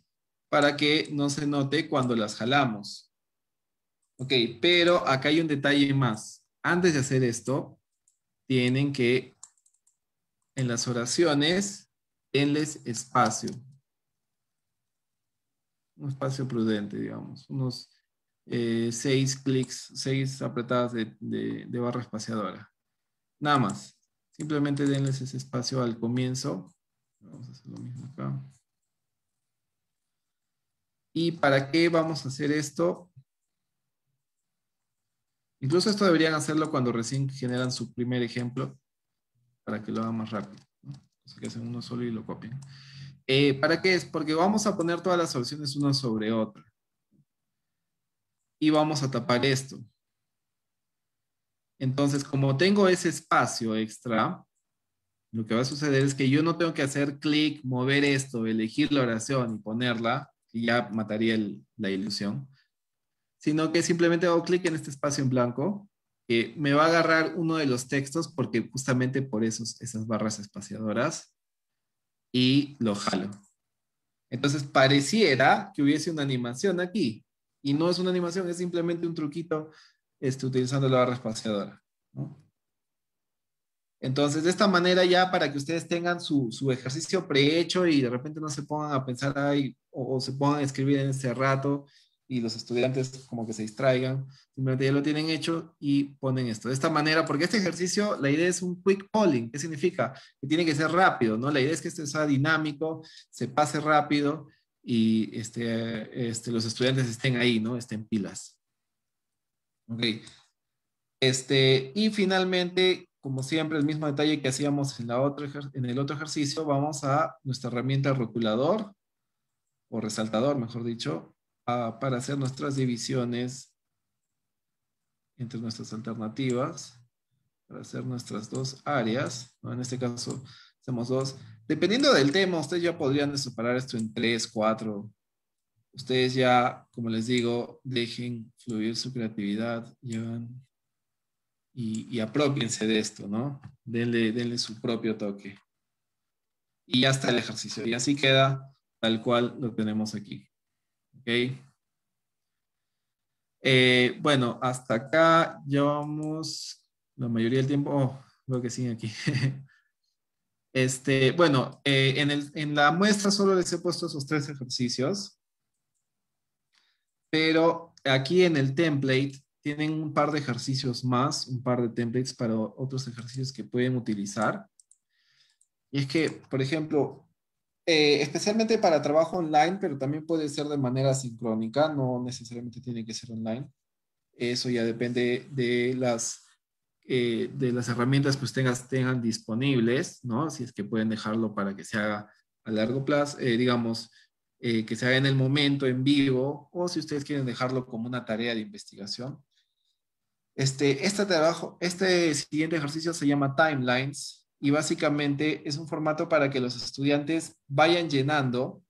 para que no se note cuando las jalamos. Ok, pero acá hay un detalle más. Antes de hacer esto, tienen que en las oraciones denles espacio. Un espacio prudente, digamos. Unos eh, seis clics, seis apretadas de, de barra espaciadora. Nada más. Simplemente denles ese espacio al comienzo. Vamos a hacer lo mismo acá. ¿Y para qué vamos a hacer esto? Incluso esto deberían hacerlo cuando recién generan su primer ejemplo para que lo hagan más rápido. Así que hacen uno solo y lo copian. Eh, ¿Para qué es? Porque vamos a poner todas las soluciones una sobre otra. Y vamos a tapar esto. Entonces, como tengo ese espacio extra, lo que va a suceder es que yo no tengo que hacer clic, mover esto, elegir la oración y ponerla, y ya mataría la ilusión, sino que simplemente hago clic en este espacio en blanco, que me va a agarrar uno de los textos porque justamente por esos, esas barras espaciadoras y lo jalo. Entonces pareciera que hubiese una animación aquí y no es una animación, es simplemente un truquito este, utilizando la barra espaciadora. ¿no? Entonces, de esta manera ya para que ustedes tengan su, su ejercicio prehecho y de repente no se pongan a pensar ahí o, se pongan a escribir en ese rato y los estudiantes como que se distraigan, simplemente ya lo tienen hecho y ponen esto. De esta manera, porque este ejercicio, la idea es un quick polling. ¿Qué significa? Que tiene que ser rápido, ¿no? La idea es que esto sea dinámico, se pase rápido y este, este, los estudiantes estén ahí, ¿no? Estén pilas. Ok. Este, y finalmente, como siempre, el mismo detalle que hacíamos en, la otra, en el otro ejercicio, vamos a nuestra herramienta rotulador o resaltador, mejor dicho, para hacer nuestras divisiones entre nuestras alternativas, para hacer nuestras dos áreas. En este caso, hacemos dos. Dependiendo del tema, ustedes ya podrían separar esto en tres, cuatro. Ustedes ya, como les digo, dejen fluir su creatividad, llevan y, y apropiense de esto, ¿no? Denle, su propio toque. Y ya está el ejercicio. Y así queda tal cual lo tenemos aquí. ¿Ok? Eh, bueno, hasta acá llevamos la mayoría del tiempo. Oh, que sigue aquí. Este, bueno, eh, en, el, en, la muestra solo les he puesto esos tres ejercicios, pero aquí en el template tienen un par de ejercicios más, un par de templates para otros ejercicios que pueden utilizar. Y es que, por ejemplo, eh, especialmente para trabajo online, pero también puede ser de manera sincrónica, no necesariamente tiene que ser online. Eso ya depende de las, eh, de las herramientas que ustedes tengan disponibles, ¿no? Si es que pueden dejarlo para que se haga a largo plazo, eh, digamos, que se haga en el momento, en vivo, o si ustedes quieren dejarlo como una tarea de investigación, este, este trabajo, este siguiente ejercicio se llama Timelines y básicamente es un formato para que los estudiantes vayan llenando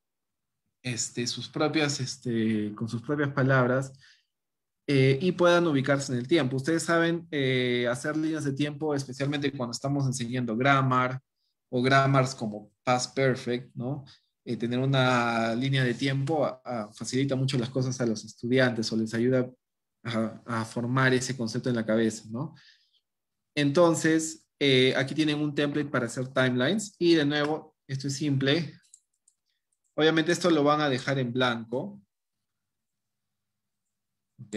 este, sus propias, este, con sus propias palabras eh, y puedan ubicarse en el tiempo. Ustedes saben eh, hacer líneas de tiempo, especialmente cuando estamos enseñando grammar o grammars como past perfect, ¿no? Eh, tener una línea de tiempo ah, ah, facilita mucho las cosas a los estudiantes o les ayuda a, formar ese concepto en la cabeza, ¿no? Entonces, eh, aquí tienen un template para hacer timelines y de nuevo, esto es simple. Obviamente esto lo van a dejar en blanco. ¿Ok?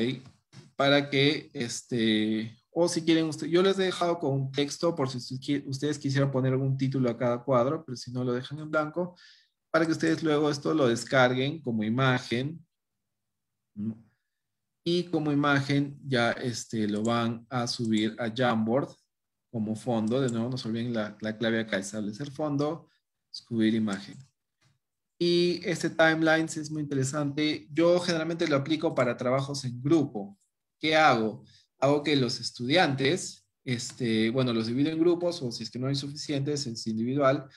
Para que, este, o si quieren, usted, yo les he dejado con un texto por si ustedes quisieran poner algún título a cada cuadro, pero si no lo dejan en blanco, para que ustedes luego esto lo descarguen como imagen y como imagen ya este, lo van a subir a Jamboard como fondo. De nuevo, no se olviden la, la clave acá, establecer fondo, subir imagen. Y este timeline es muy interesante. Yo generalmente lo aplico para trabajos en grupo. ¿Qué hago? Hago que los estudiantes, este, bueno, los divido en grupos o si es que no hay suficientes, es individual.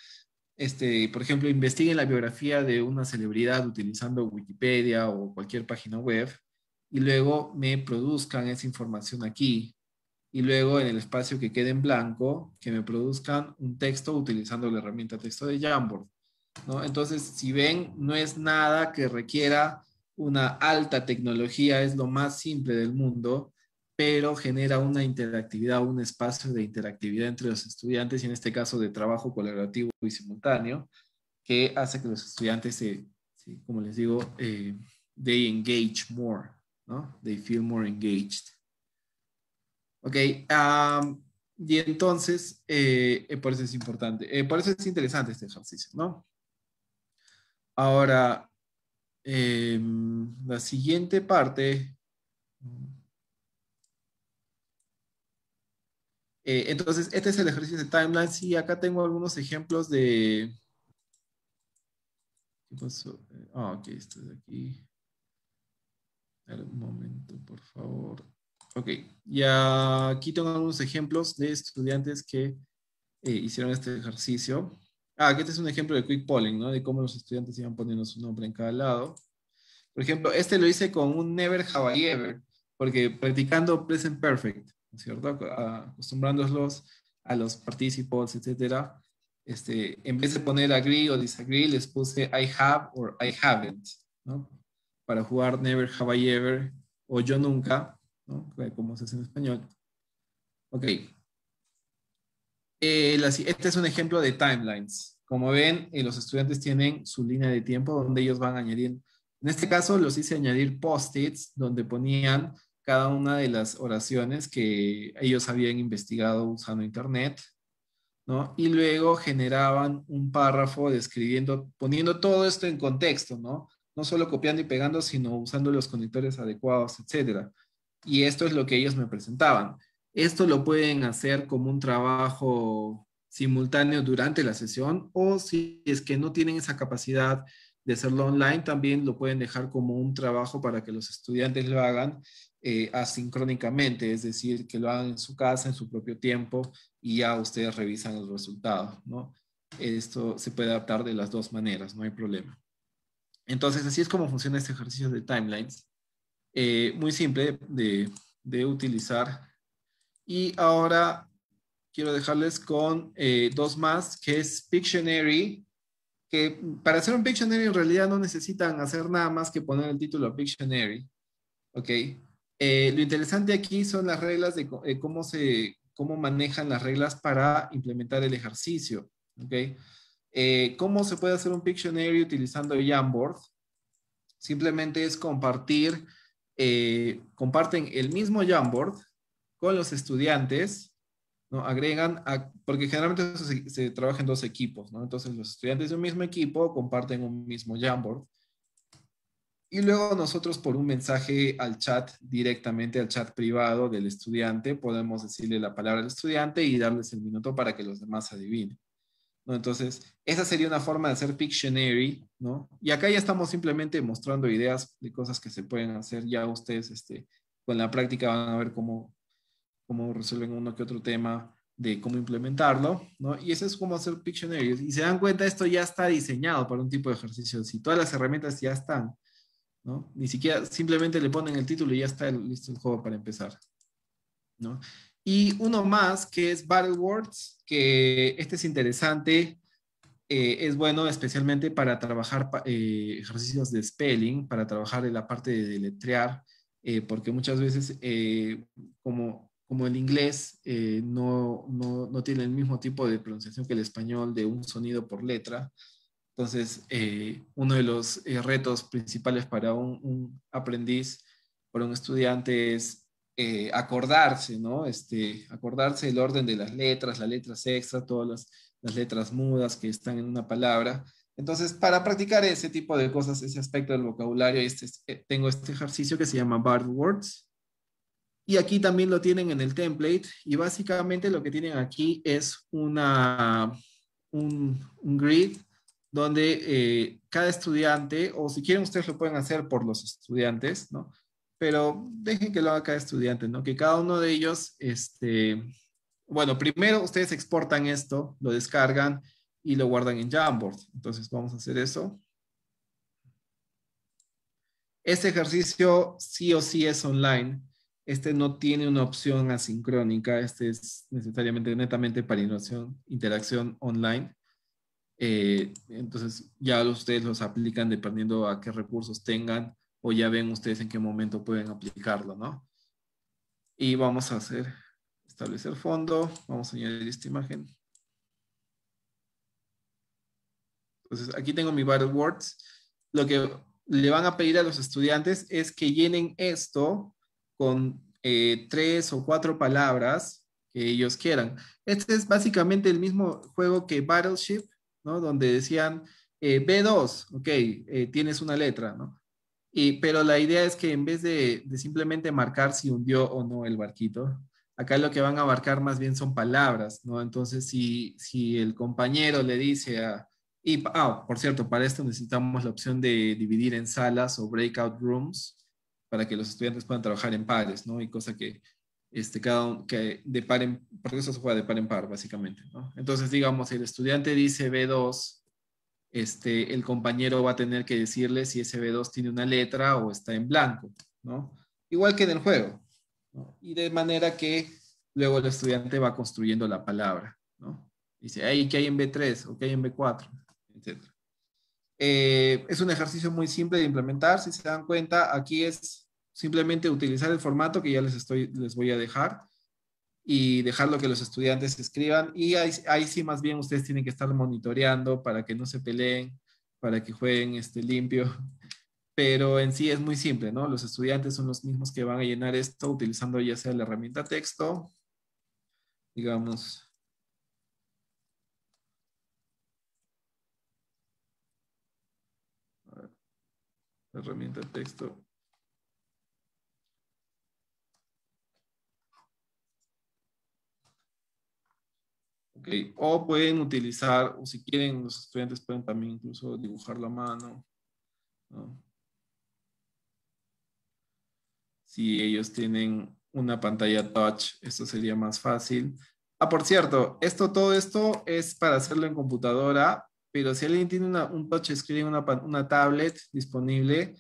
Este, por ejemplo, investiguen la biografía de una celebridad utilizando Wikipedia o cualquier página web y luego me produzcan esa información aquí. Y luego en el espacio que quede en blanco, que me produzcan un texto utilizando la herramienta texto de Jamboard. Entonces, si ven, no es nada que requiera una alta tecnología, es lo más simple del mundo, pero genera una interactividad, un espacio de interactividad entre los estudiantes y en este caso de trabajo colaborativo y simultáneo, que hace que los estudiantes, se, como les digo, eh, they engage more, ¿no? They feel more engaged. Ok, y entonces, eh, eh, por eso es importante, eh, por eso es interesante este ejercicio, ¿no? Ahora, em, la siguiente parte... entonces, este es el ejercicio de timeline. y acá tengo algunos ejemplos de... ¿Qué pasó? Ah, oh, ok, esto de aquí un momento, por favor. Ok, ya aquí tengo algunos ejemplos de estudiantes que eh, hicieron este ejercicio. Ah, aquí este es un ejemplo de quick polling, ¿no? De cómo los estudiantes iban poniendo su nombre en cada lado. Por ejemplo, este lo hice con un never have I ever, porque practicando present perfect, ¿cierto? Ah, acostumbrándolos a los participles, etcétera. Este, en vez de poner agree o disagree, les puse I have or I haven't, ¿no? para jugar Never Have I Ever o Yo Nunca, ¿no? como se hace en español. Ok. Eh, este es un ejemplo de timelines. Como ven, eh, los estudiantes tienen su línea de tiempo donde ellos van a añadir. En este caso, los hice añadir post-its donde ponían cada una de las oraciones que ellos habían investigado usando internet, ¿no? Y luego generaban un párrafo describiendo, poniendo todo esto en contexto, ¿no? no solo copiando y pegando, sino usando los conectores adecuados, etc. Y esto es lo que ellos me presentaban. Esto lo pueden hacer como un trabajo simultáneo durante la sesión o si es que no tienen esa capacidad de hacerlo online, también lo pueden dejar como un trabajo para que los estudiantes lo hagan eh, asincrónicamente, es decir, que lo hagan en su casa, en su propio tiempo y ya ustedes revisan el resultado, ¿no? Esto se puede adaptar de las dos maneras, no hay problema. Entonces, así es como funciona este ejercicio de timelines. Eh, muy simple de, utilizar. Y ahora quiero dejarles con eh, dos más, que es Pictionary, que para hacer un Pictionary en realidad no necesitan hacer nada más que poner el título Pictionary. ¿Ok? Eh, lo interesante aquí son las reglas de cómo se cómo manejan las reglas para implementar el ejercicio. ¿Ok? Eh, ¿Cómo se puede hacer un Pictionary utilizando Jamboard? Simplemente es compartir, eh, comparten el mismo Jamboard con los estudiantes, ¿no? Agregan, porque generalmente se, se trabaja en dos equipos, ¿no? Entonces los estudiantes de un mismo equipo comparten un mismo Jamboard. Y luego nosotros por un mensaje al chat, directamente al chat privado del estudiante, podemos decirle la palabra al estudiante y darles el minuto para que los demás adivinen. Entonces, esa sería una forma de hacer Pictionary, ¿no? Y acá ya estamos simplemente mostrando ideas de cosas que se pueden hacer. Ya ustedes, este, con la práctica van a ver cómo, cómo resuelven uno que otro tema de cómo implementarlo, ¿no? Y eso es cómo hacer Pictionary. Y se dan cuenta, esto ya está diseñado para un tipo de ejercicio. Si todas las herramientas ya están, ¿no? Ni siquiera, simplemente le ponen el título y ya está listo el juego para empezar, ¿no? Y uno más que es Battle Words, que este es interesante. Eh, es bueno especialmente para trabajar eh, ejercicios de spelling, para trabajar en la parte de deletrear, eh, porque muchas veces, como, como el inglés no, tiene el mismo tipo de pronunciación que el español de un sonido por letra, entonces uno de los retos principales para un, un aprendiz, para un estudiante es eh, acordarse, ¿no? Este, acordarse el orden de las letras, las letras extra, todas las, letras mudas que están en una palabra. Entonces, para practicar ese tipo de cosas, ese aspecto del vocabulario, este, eh, tengo este ejercicio que se llama Bard Words. Y aquí también lo tienen en el template. Y básicamente lo que tienen aquí es una, un, grid donde eh, cada estudiante, o si quieren ustedes lo pueden hacer por los estudiantes, ¿no? pero dejen que lo haga cada estudiante, ¿no? Que cada uno de ellos, este, bueno, primero ustedes exportan esto, lo descargan y lo guardan en Jamboard. Entonces vamos a hacer eso. Este ejercicio sí o sí es online. Este no tiene una opción asincrónica. Este es necesariamente, netamente para interacción online. Eh, entonces ya ustedes los aplican dependiendo a qué recursos tengan o ya ven ustedes en qué momento pueden aplicarlo, ¿no? Y vamos a hacer, establecer fondo, vamos a añadir esta imagen. Entonces, aquí tengo mi Battle words. Lo que le van a pedir a los estudiantes es que llenen esto con eh, tres o cuatro palabras que ellos quieran. Este es básicamente el mismo juego que Battleship, ¿no? Donde decían eh, B2, ok, eh, tienes una letra, ¿no? pero la idea es que en vez de, simplemente marcar si hundió o no el barquito, acá lo que van a abarcar más bien son palabras, ¿no? Entonces, si, si el compañero le dice a... Y, ah, por cierto, para esto necesitamos la opción de dividir en salas o breakout rooms para que los estudiantes puedan trabajar en pares, ¿no? Y cosa que este, cada que de par en, porque eso se juega de par en par, básicamente, ¿no? Entonces, digamos, el estudiante dice B2 este, el compañero va a tener que decirle si ese B2 tiene una letra o está en blanco, ¿no? Igual que en el juego. ¿no? Y de manera que luego el estudiante va construyendo la palabra, ¿no? Dice, ahí ¿qué hay en B3? ¿O qué hay en B4? Etcétera. Eh, es un ejercicio muy simple de implementar. Si se dan cuenta, aquí es simplemente utilizar el formato que ya les, estoy, les voy a dejar y dejarlo que los estudiantes escriban. Y ahí, sí, más bien ustedes tienen que estar monitoreando para que no se peleen, para que jueguen este, limpio. Pero en sí es muy simple, ¿no? Los estudiantes son los mismos que van a llenar esto utilizando ya sea la herramienta texto, digamos. herramienta texto Eh, o pueden utilizar, o si quieren, los estudiantes pueden también incluso dibujar la mano, Si ellos tienen una pantalla touch, esto sería más fácil. Ah, por cierto, esto, todo esto es para hacerlo en computadora, pero si alguien tiene un touch screen, una, una tablet disponible,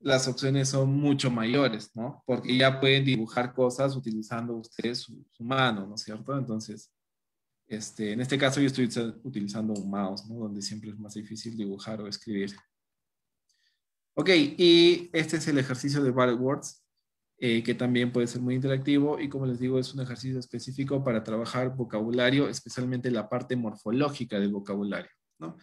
las opciones son mucho mayores, ¿no? Porque ya pueden dibujar cosas utilizando ustedes su mano, ¿no es cierto? Entonces, este, en este caso yo estoy utilizando un mouse, donde siempre es más difícil dibujar o escribir. Ok, y este es el ejercicio de Bullet Words, eh, que también puede ser muy interactivo y como les digo, es un ejercicio específico para trabajar vocabulario, especialmente la parte morfológica del vocabulario. ¿no?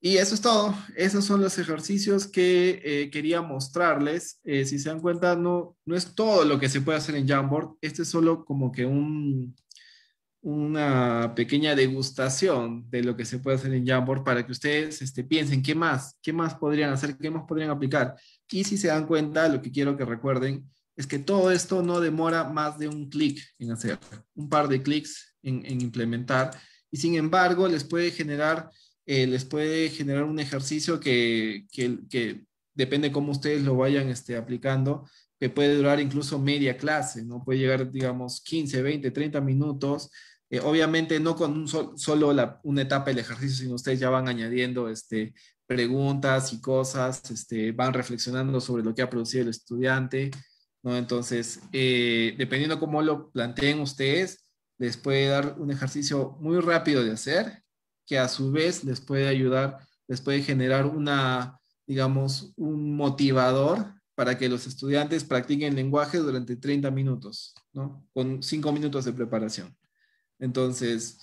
Y eso es todo. Esos son los ejercicios que eh, quería mostrarles. Eh, si se dan cuenta, no, no es todo lo que se puede hacer en Jamboard. Este es solo como que un, una pequeña degustación de lo que se puede hacer en Jamboard para que ustedes este, piensen qué más, qué más podrían hacer, qué más podrían aplicar. Y si se dan cuenta, lo que quiero que recuerden es que todo esto no demora más de un clic en hacer, un par de clics en, implementar. Y sin embargo, les puede generar, eh, les puede generar un ejercicio que, que, depende cómo ustedes lo vayan este, aplicando, que puede durar incluso media clase, ¿no? Puede llegar, digamos, 15, 20, 30 minutos eh, obviamente no con solo una etapa del ejercicio, sino ustedes ya van añadiendo este, preguntas y cosas, este, van reflexionando sobre lo que ha producido el estudiante, Entonces, eh, dependiendo cómo lo planteen ustedes, les puede dar un ejercicio muy rápido de hacer, que a su vez les puede ayudar, les puede generar una, digamos, un motivador para que los estudiantes practiquen lenguaje durante 30 minutos, ¿no? Con 5 minutos de preparación. Entonces,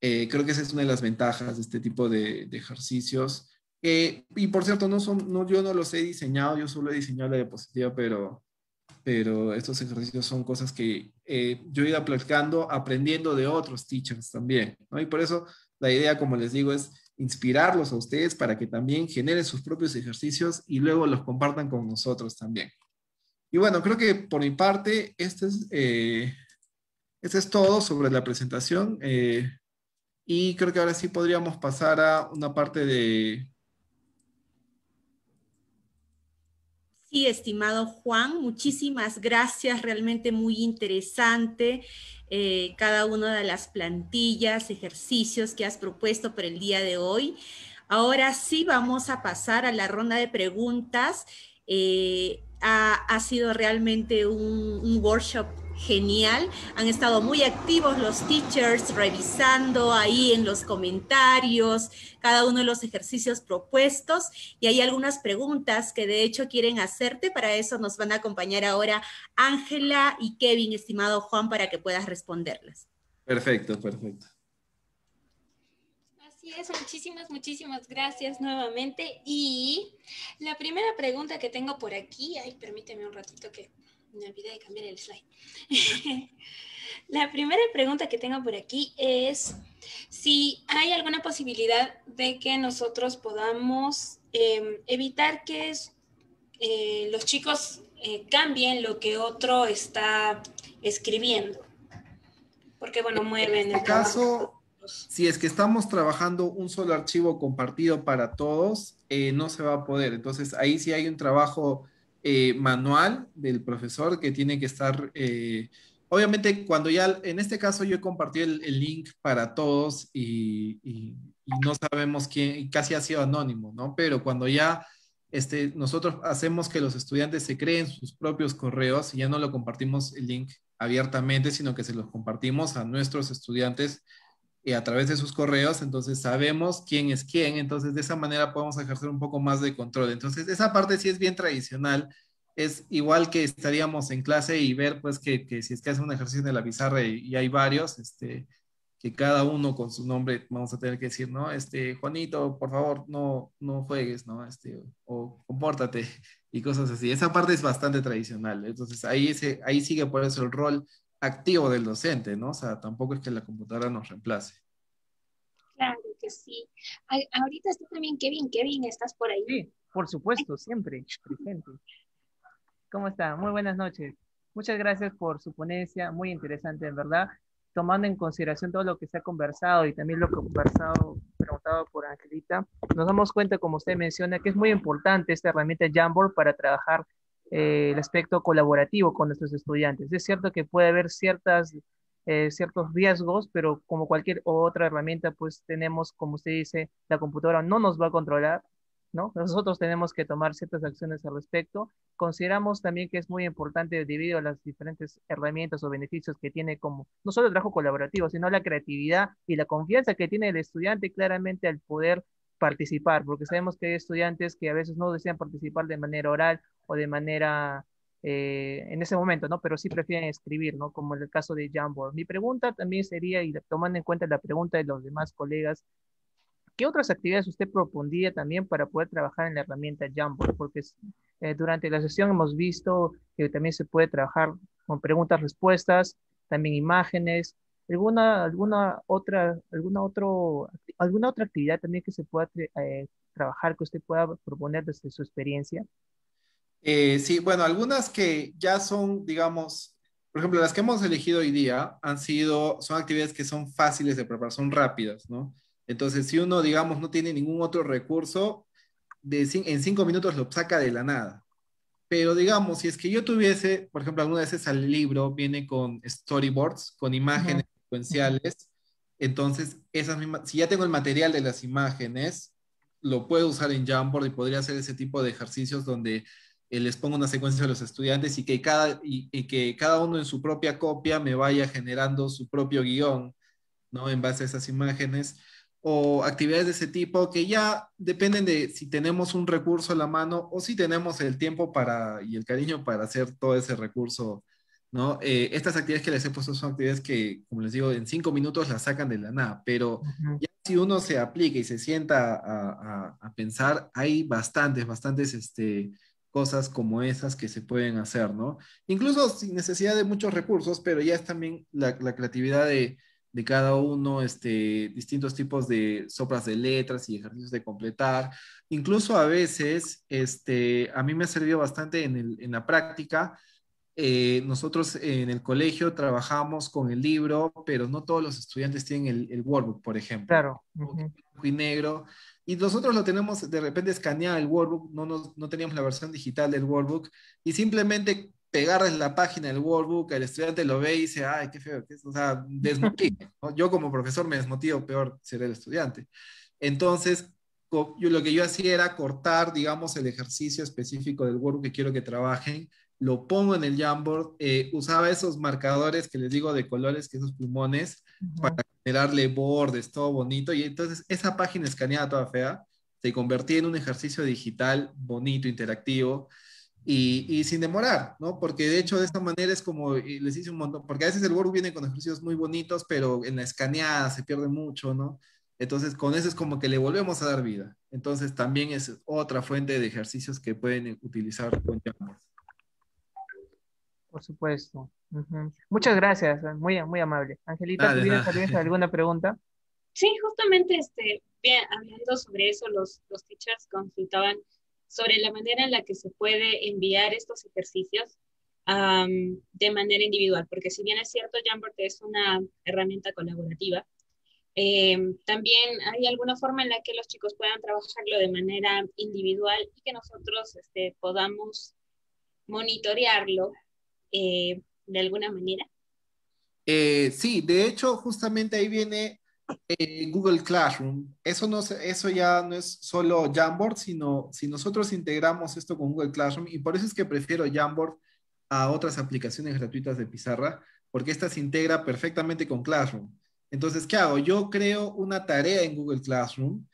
eh, creo que esa es una de las ventajas de este tipo de, ejercicios. y por cierto, no son, no, yo no los he diseñado, yo solo he diseñado la diapositiva, pero, pero estos ejercicios son cosas que eh, yo he ido aplicando, aprendiendo de otros teachers también, Y por eso la idea, como les digo, es inspirarlos a ustedes para que también generen sus propios ejercicios y luego los compartan con nosotros también. Y bueno, creo que por mi parte, este es eh, eso es todo sobre la presentación. Eh, y creo que ahora sí podríamos pasar a una parte de... Sí, estimado Juan, muchísimas gracias, realmente muy interesante eh, cada una de las plantillas, ejercicios que has propuesto para el día de hoy. Ahora sí vamos a pasar a la ronda de preguntas. Eh, ha, sido realmente un workshop genial. Han estado muy activos los teachers revisando ahí en los comentarios cada uno de los ejercicios propuestos y hay algunas preguntas que de hecho quieren hacerte. Para eso nos van a acompañar ahora Ángela y Kevin, estimado Juan, para que puedas responderlas. Perfecto, perfecto muchísimas, muchísimas gracias nuevamente. Y la primera pregunta que tengo por aquí, ay, permíteme un ratito que me olvidé de cambiar el slide. la primera pregunta que tengo por aquí es si hay alguna posibilidad de que nosotros podamos em, evitar que eh, los chicos eh, cambien lo que otro está escribiendo. Porque, bueno, mueven el este caso si es que estamos trabajando un solo archivo compartido para todos, eh, no se va a poder. Entonces, ahí sí hay un trabajo eh, manual del profesor que tiene que estar... Eh, obviamente, cuando ya, en este caso yo he compartido el, link para todos y, no sabemos quién, casi ha sido anónimo, ¿no? Pero cuando ya este, nosotros hacemos que los estudiantes se creen sus propios correos y ya no lo compartimos el link abiertamente, sino que se los compartimos a nuestros estudiantes y a través de sus correos, entonces sabemos quién es quién, entonces de esa manera podemos ejercer un poco más de control. Entonces, esa parte sí es bien tradicional, es igual que estaríamos en clase y ver pues que, que si es que hace un ejercicio de la pizarra y, hay varios, este, que cada uno con su nombre vamos a tener que decir, ¿no? Este, Juanito, por favor, no, no juegues, ¿no? Este, o compórtate y cosas así. Esa parte es bastante tradicional, entonces ahí, ese ahí sigue por eso el rol activo del docente, ¿no? O sea, tampoco es que la computadora nos reemplace. Claro que sí. ahorita está también Kevin. Kevin, ¿estás por ahí? Sí, por supuesto, siempre presente. ¿Cómo está? Muy buenas noches. Muchas gracias por su ponencia, muy interesante, en verdad. Tomando en consideración todo lo que se ha conversado y también lo que ha conversado, preguntado por Angelita, nos damos cuenta, como usted menciona, que es muy importante esta herramienta Jamboard para trabajar eh, el aspecto colaborativo con nuestros estudiantes. Es cierto que puede haber ciertas, eh, ciertos riesgos, pero como cualquier otra herramienta, pues tenemos, como usted dice, la computadora no nos va a controlar, ¿no? Nosotros tenemos que tomar ciertas acciones al respecto. Consideramos también que es muy importante, debido a las diferentes herramientas o beneficios que tiene como, no solo el trabajo colaborativo, sino la creatividad y la confianza que tiene el estudiante claramente al poder participar, porque sabemos que hay estudiantes que a veces no desean participar de manera oral o de manera eh, en ese momento, ¿no? Pero sí prefieren escribir, ¿no? Como en el caso de Jamboard. Mi pregunta también sería, y tomando en cuenta la pregunta de los demás colegas, ¿qué otras actividades usted propondría también para poder trabajar en la herramienta Jamboard? Porque eh, durante la sesión hemos visto que también se puede trabajar con preguntas-respuestas, también imágenes, alguna, alguna otra, alguna otro, alguna otra actividad también que se pueda eh, trabajar, que usted pueda proponer desde su experiencia? Eh, sí, bueno, algunas que ya son, digamos, por ejemplo, las que hemos elegido hoy día han sido, son actividades que son fáciles de preparar, son rápidas, ¿no? Entonces, si uno, digamos, no tiene ningún otro recurso, de, en cinco minutos lo saca de la nada. Pero digamos, si es que yo tuviese, por ejemplo, alguna veces al libro viene con storyboards, con imágenes secuenciales. Entonces, esas mismas, si ya tengo el material de las imágenes, lo puedo usar en Jamboard y podría hacer ese tipo de ejercicios donde eh, les pongo una secuencia a los estudiantes y que, cada, y, que cada uno en su propia copia me vaya generando su propio guión, ¿no? En base a esas imágenes o actividades de ese tipo que ya dependen de si tenemos un recurso a la mano o si tenemos el tiempo para y el cariño para hacer todo ese recurso ¿no? Eh, estas actividades que les he puesto son actividades que, como les digo, en cinco minutos las sacan de la nada, pero ya si uno se aplica y se sienta a, pensar, hay bastantes, bastantes este, cosas como esas que se pueden hacer, ¿no? Incluso sin necesidad de muchos recursos, pero ya es también la, creatividad de, cada uno, este, distintos tipos de sopras de letras y ejercicios de completar. Incluso a veces, este, a mí me ha servido bastante en, en la práctica eh, nosotros en el colegio trabajamos con el libro, pero no todos los estudiantes tienen el, el workbook, por ejemplo. Claro. Y negro. Y nosotros lo tenemos de repente escaneado el workbook, no, no teníamos la versión digital del workbook, y simplemente pegar la página del workbook, el estudiante lo ve y dice, ay, qué feo, o sea, desmotiva. Yo como profesor me desmotivo, peor ser el estudiante. Entonces, yo, lo que yo hacía era cortar, digamos, el ejercicio específico del workbook que quiero que trabajen, lo pongo en el Jamboard, eh, usaba esos marcadores que les digo de colores, que esos plumones, para generarle bordes, todo bonito, y entonces esa página escaneada toda fea se convertía en un ejercicio digital bonito, interactivo, y, y, sin demorar, ¿no? Porque de hecho de esta manera es como, eh, les hice un montón, porque a veces el Word viene con ejercicios muy bonitos, pero en la escaneada se pierde mucho, ¿no? Entonces con eso es como que le volvemos a dar vida. Entonces también es otra fuente de ejercicios que pueden utilizar con Jamboard. Por supuesto. Muchas gracias, eh, muy, muy amable. Angelita, ah, ¿tuviste alguna pregunta? Sí, justamente este, hablando sobre eso, los, teachers consultaban sobre la manera en la que se puede enviar estos ejercicios de manera individual, porque si bien es cierto, Jamboard es una herramienta colaborativa, em, también hay alguna forma en la que los chicos puedan trabajarlo de manera individual y que nosotros este, podamos monitorearlo eh, de alguna manera? Eh, sí, de hecho, justamente ahí viene eh, Google Classroom. Eso, no, eso ya no es solo Jamboard, sino si nosotros integramos esto con Google Classroom, y por eso es que prefiero Jamboard a otras aplicaciones gratuitas de pizarra, porque esta se integra perfectamente con Classroom. Entonces, ¿qué hago? Yo creo una tarea en Google Classroom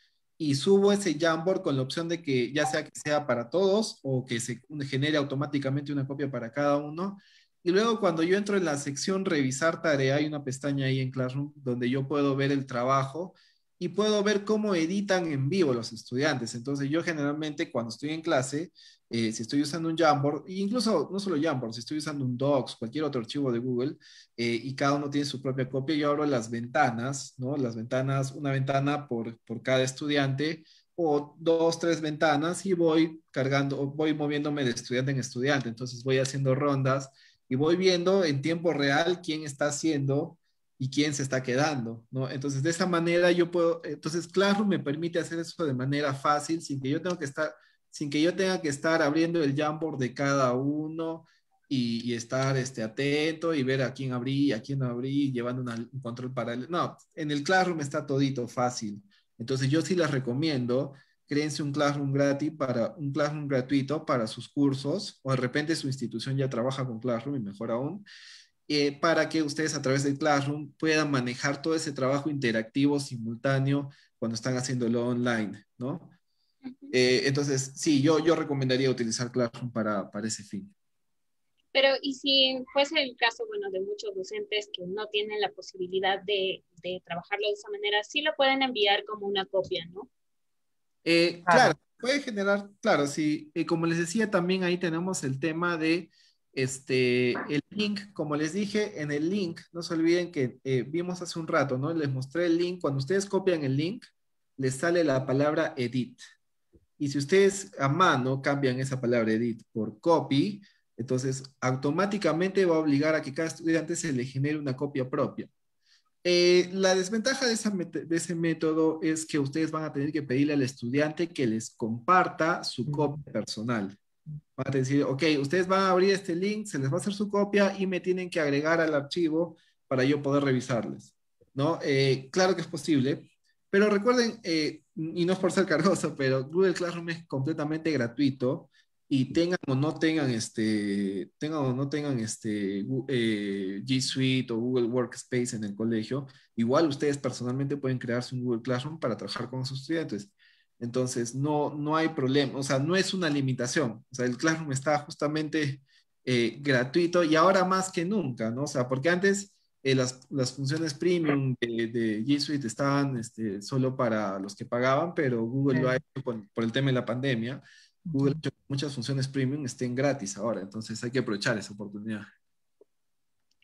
y subo ese Jamboard con la opción de que ya sea que sea para todos o que se genere automáticamente una copia para cada uno. Y luego cuando yo entro en la sección revisar tarea, hay una pestaña ahí en Classroom donde yo puedo ver el trabajo y puedo ver cómo editan en vivo los estudiantes. Entonces yo generalmente cuando estoy en clase eh, si estoy usando un Jamboard, e incluso no solo Jamboard, si estoy usando un Docs, cualquier otro archivo de Google, eh, y cada uno tiene su propia copia, yo abro las ventanas, ¿no? Las ventanas, una ventana por, por cada estudiante, o dos, tres ventanas, y voy cargando, voy moviéndome de estudiante en estudiante, entonces voy haciendo rondas y voy viendo en tiempo real quién está haciendo y quién se está quedando, ¿no? Entonces, de esa manera yo puedo, entonces Classroom me permite hacer eso de manera fácil, sin que yo tenga que estar sin que yo tenga que estar abriendo el Jamboard de cada uno y, estar este, atento y ver a quién abrí, a quién no abrí, llevando un control paralelo. No, en el Classroom está todito fácil. Entonces yo sí las recomiendo, créense un Classroom gratis para un Classroom gratuito para sus cursos o de repente su institución ya trabaja con Classroom y mejor aún. Eh, para que ustedes a través del Classroom puedan manejar todo ese trabajo interactivo simultáneo cuando están haciéndolo online, ¿no? Eh, entonces, sí, yo, yo recomendaría utilizar Classroom para, para ese fin. Pero, ¿y si fuese el caso, bueno, de muchos docentes que no tienen la posibilidad de, de trabajarlo de esa manera, sí lo pueden enviar como una copia, ¿no? Eh, claro. puede generar, claro, sí, eh, como les decía, también ahí tenemos el tema de este, el link, como les dije, en el link, no se olviden que vimos hace un rato, ¿no? Les mostré el link, cuando ustedes copian el link, les sale la palabra edit, y si ustedes a mano cambian esa palabra edit por copy, entonces automáticamente va a obligar a que cada estudiante se le genere una copia propia. Eh, la desventaja de, esa de, ese método es que ustedes van a tener que pedirle al estudiante que les comparta su copia personal. Van a decir, ok, ustedes van a abrir este link, se les va a hacer su copia y me tienen que agregar al archivo para yo poder revisarles. ¿no? Eh, claro que es posible, pero recuerden, eh, y no es por ser cargoso, pero Google Classroom es completamente gratuito y tengan o no tengan este, tengan o no tengan este eh, G Suite o Google Workspace en el colegio, igual ustedes personalmente pueden crearse un Google Classroom para trabajar con sus estudiantes. Entonces, no, no hay problema, o sea, no es una limitación. O sea, el Classroom está justamente eh, gratuito y ahora más que nunca, ¿no? O sea, porque antes eh, las, funciones premium de, G Suite estaban este, solo para los que pagaban, pero Google lo ha hecho por, el tema de la pandemia. Google ha hecho muchas funciones premium estén gratis ahora, entonces hay que aprovechar esa oportunidad.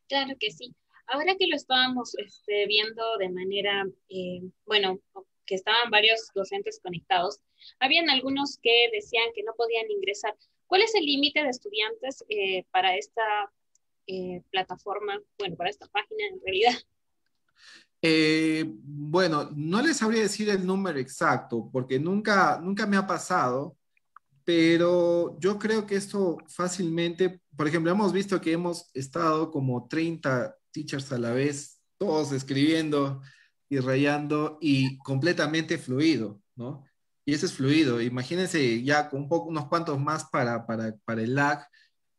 Claro que sí. Ahora que lo estábamos este, viendo de manera, eh, bueno, que estaban varios docentes conectados, habían algunos que decían que no podían ingresar. ¿Cuál es el límite de estudiantes eh, para esta eh, plataforma, bueno, para esta página en realidad? Eh, bueno, no les sabría decir el número exacto, porque nunca, nunca me ha pasado, pero yo creo que esto fácilmente, por ejemplo, hemos visto que hemos estado como 30 teachers a la vez, todos escribiendo y rayando y completamente fluido, ¿no? Y eso es fluido. Imagínense ya con un poco, unos cuantos más para, para, para el lag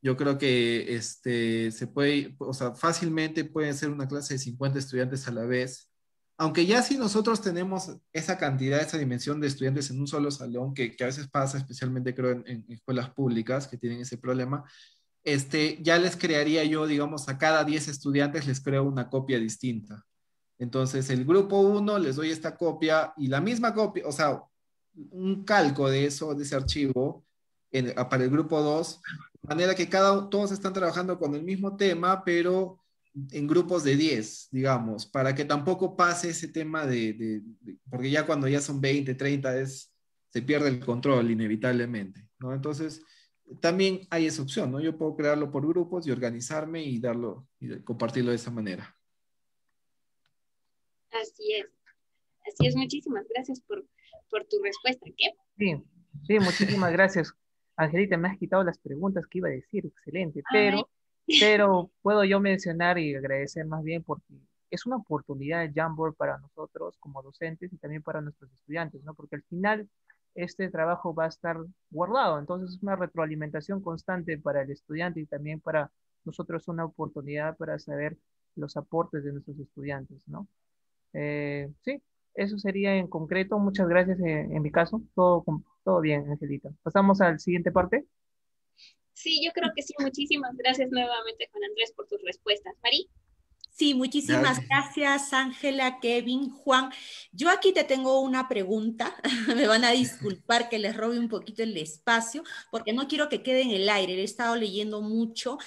yo creo que este, se puede, o sea, fácilmente puede ser una clase de 50 estudiantes a la vez. Aunque ya si nosotros tenemos esa cantidad, esa dimensión de estudiantes en un solo salón, que, que a veces pasa, especialmente creo en, escuelas públicas que tienen ese problema, este, ya les crearía yo, digamos, a cada 10 estudiantes les creo una copia distinta. Entonces, el grupo 1 les doy esta copia y la misma copia, o sea, un calco de eso, de ese archivo, Ah, para el grupo 2, de manera que cada, todos están trabajando con el mismo tema, pero en grupos de 10, digamos, para que tampoco pase ese tema de, porque ya cuando ya son 20, 30 es, se pierde el control inevitablemente, ¿no? Entonces, también hay esa opción, ¿no? Yo puedo crearlo por grupos y organizarme y darlo y compartirlo de esa manera. Así es. Así es, muchísimas gracias por, por tu respuesta. ¿Qué? Sí, sí, muchísimas gracias. Angelita, me has quitado las preguntas que iba a decir, excelente, pero, pero puedo yo mencionar y agradecer más bien porque es una oportunidad de Jamboard para nosotros como docentes y también para nuestros estudiantes, ¿no? Porque al final este trabajo va a estar guardado, entonces es una retroalimentación constante para el estudiante y también para nosotros una oportunidad para saber los aportes de nuestros estudiantes, ¿no? Eh, sí, eso sería en concreto. Muchas gracias en, mi caso. Todo todo bien, Angelita. ¿Pasamos al siguiente parte? Sí, yo creo que sí. Muchísimas gracias nuevamente, Juan Andrés, por tus respuestas. Mari. Sí, muchísimas gracias, Ángela, Kevin, Juan. Yo aquí te tengo una pregunta. Me van a disculpar que les robe un poquito el espacio, porque no quiero que quede en el aire. He estado leyendo mucho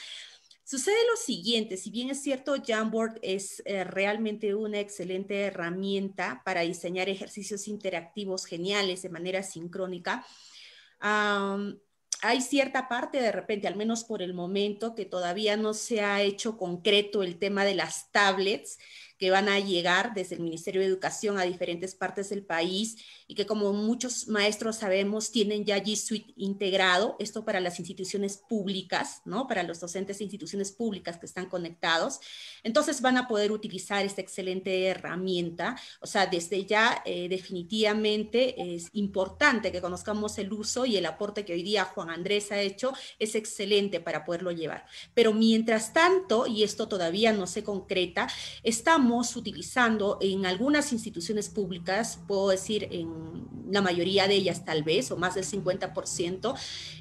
Sucede lo siguiente, si bien es cierto, Jamboard es eh, realmente una excelente herramienta para diseñar ejercicios interactivos geniales de manera sincrónica, hay cierta parte de repente, al menos por el momento, que todavía no se ha hecho concreto el tema de las tablets que van a llegar desde el Ministerio de Educación a diferentes partes del país y que como muchos maestros sabemos tienen ya G Suite integrado, esto para las instituciones públicas, ¿no? Para los docentes de instituciones públicas que están conectados. Entonces van a poder utilizar esta excelente herramienta. O sea, desde ya eh, definitivamente es importante que conozcamos el uso y el aporte que hoy día Juan Andrés ha hecho es excelente para poderlo llevar. Pero mientras tanto, y esto todavía no se concreta, estamos utilizando en algunas instituciones públicas, puedo decir en la mayoría de ellas tal vez, o más del 50%,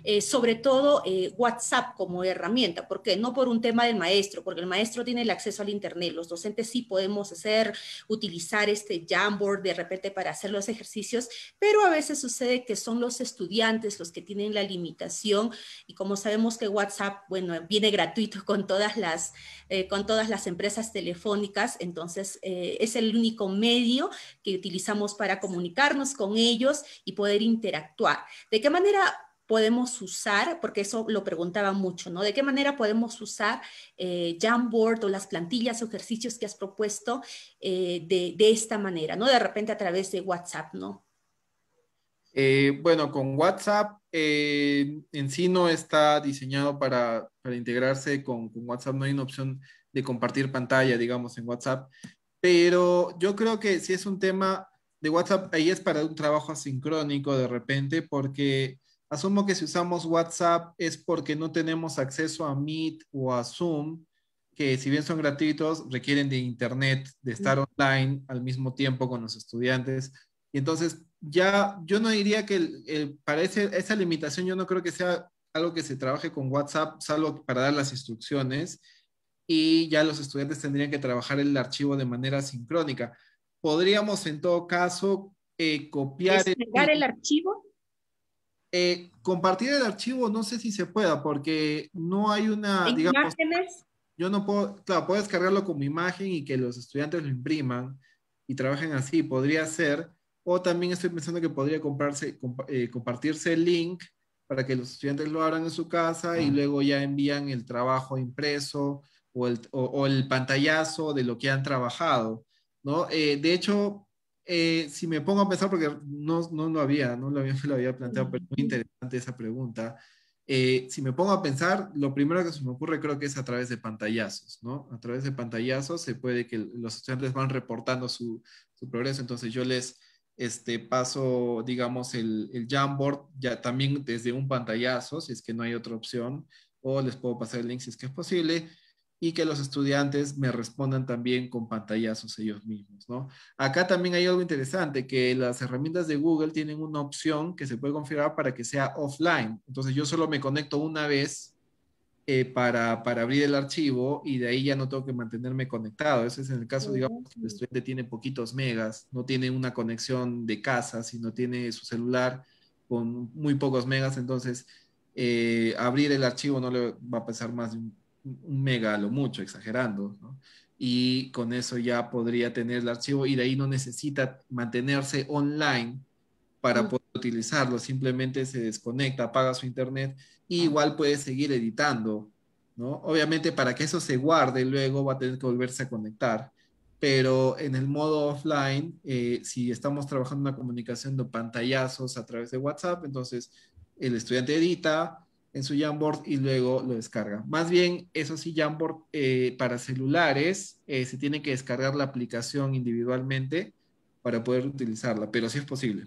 eh, sobre todo eh, WhatsApp como herramienta. ¿Por qué? No por un tema del maestro, porque el maestro tiene el acceso al Internet. Los docentes sí podemos hacer, utilizar este Jamboard de repente para hacer los ejercicios, pero a veces sucede que son los estudiantes los que tienen la limitación y como sabemos que WhatsApp, bueno, viene gratuito con todas las, eh, con todas las empresas telefónicas, entonces entonces, eh, es el único medio que utilizamos para comunicarnos con ellos y poder interactuar. ¿De qué manera podemos usar, porque eso lo preguntaba mucho, ¿no? ¿De qué manera podemos usar eh, Jamboard o las plantillas o ejercicios que has propuesto eh, de, esta manera, ¿no? De repente a través de WhatsApp, ¿no? bueno, con WhatsApp en sí no está diseñado para, integrarse con, con, WhatsApp, no hay una opción de compartir pantalla, digamos, en WhatsApp. Pero yo creo que si es un tema de WhatsApp, ahí es para un trabajo asincrónico de repente, porque asumo que si usamos WhatsApp es porque no tenemos acceso a Meet o a Zoom, que si bien son gratuitos, requieren de Internet, de estar mm. online al mismo tiempo con los estudiantes. Y entonces ya yo no diría que el, para esa limitación yo no creo que sea algo que se trabaje con WhatsApp, salvo para dar las instrucciones y ya los estudiantes tendrían que trabajar el archivo de manera sincrónica. Podríamos en todo caso eh, copiar... el, archivo? Eh, compartir el archivo no sé si se pueda porque no hay una... imágenes? Yo no puedo, claro, puedo descargarlo como imagen y que los estudiantes lo impriman y trabajen así, podría ser. O también estoy pensando que podría comprarse, eh, compartirse el link para que los estudiantes lo abran en su casa y luego ya envían el trabajo impreso o el, o, el pantallazo de lo que han trabajado, ¿no? Eh, de hecho, eh, si me pongo a pensar, porque no, no lo había, no lo había, lo había planteado, pero es muy interesante esa pregunta. Eh, si me pongo a pensar, lo primero que se me ocurre creo que es a través de pantallazos, ¿no? A través de pantallazos se puede que los estudiantes van reportando su, su progreso, entonces yo les este, paso, digamos, el, el, Jamboard ya también desde un pantallazo, si es que no hay otra opción, o les puedo pasar el link si es que es posible, y que los estudiantes me respondan también con pantallazos ellos mismos, ¿no? Acá también hay algo interesante, que las herramientas de Google tienen una opción que se puede configurar para que sea offline. Entonces yo solo me conecto una vez eh, para, abrir el archivo y de ahí ya no tengo que mantenerme conectado. Eso es en el caso, digamos, que el estudiante tiene poquitos megas, no tiene una conexión de casa, sino tiene su celular con muy pocos megas, entonces eh, abrir el archivo no le va a pesar más de un, un mega, lo mucho, exagerando, y con eso ya podría tener el archivo y de ahí no necesita mantenerse online para poder utilizarlo, simplemente se desconecta, apaga su internet y igual puede seguir editando, ¿no? Obviamente para que eso se guarde luego va a tener que volverse a conectar, pero en el modo offline, eh, si estamos trabajando una comunicación de pantallazos a través de WhatsApp, entonces el estudiante edita, en su Jamboard y luego lo descarga. Más bien, eso sí, Jamboard eh, para celulares eh, se tiene que descargar la aplicación individualmente para poder utilizarla, pero sí es posible.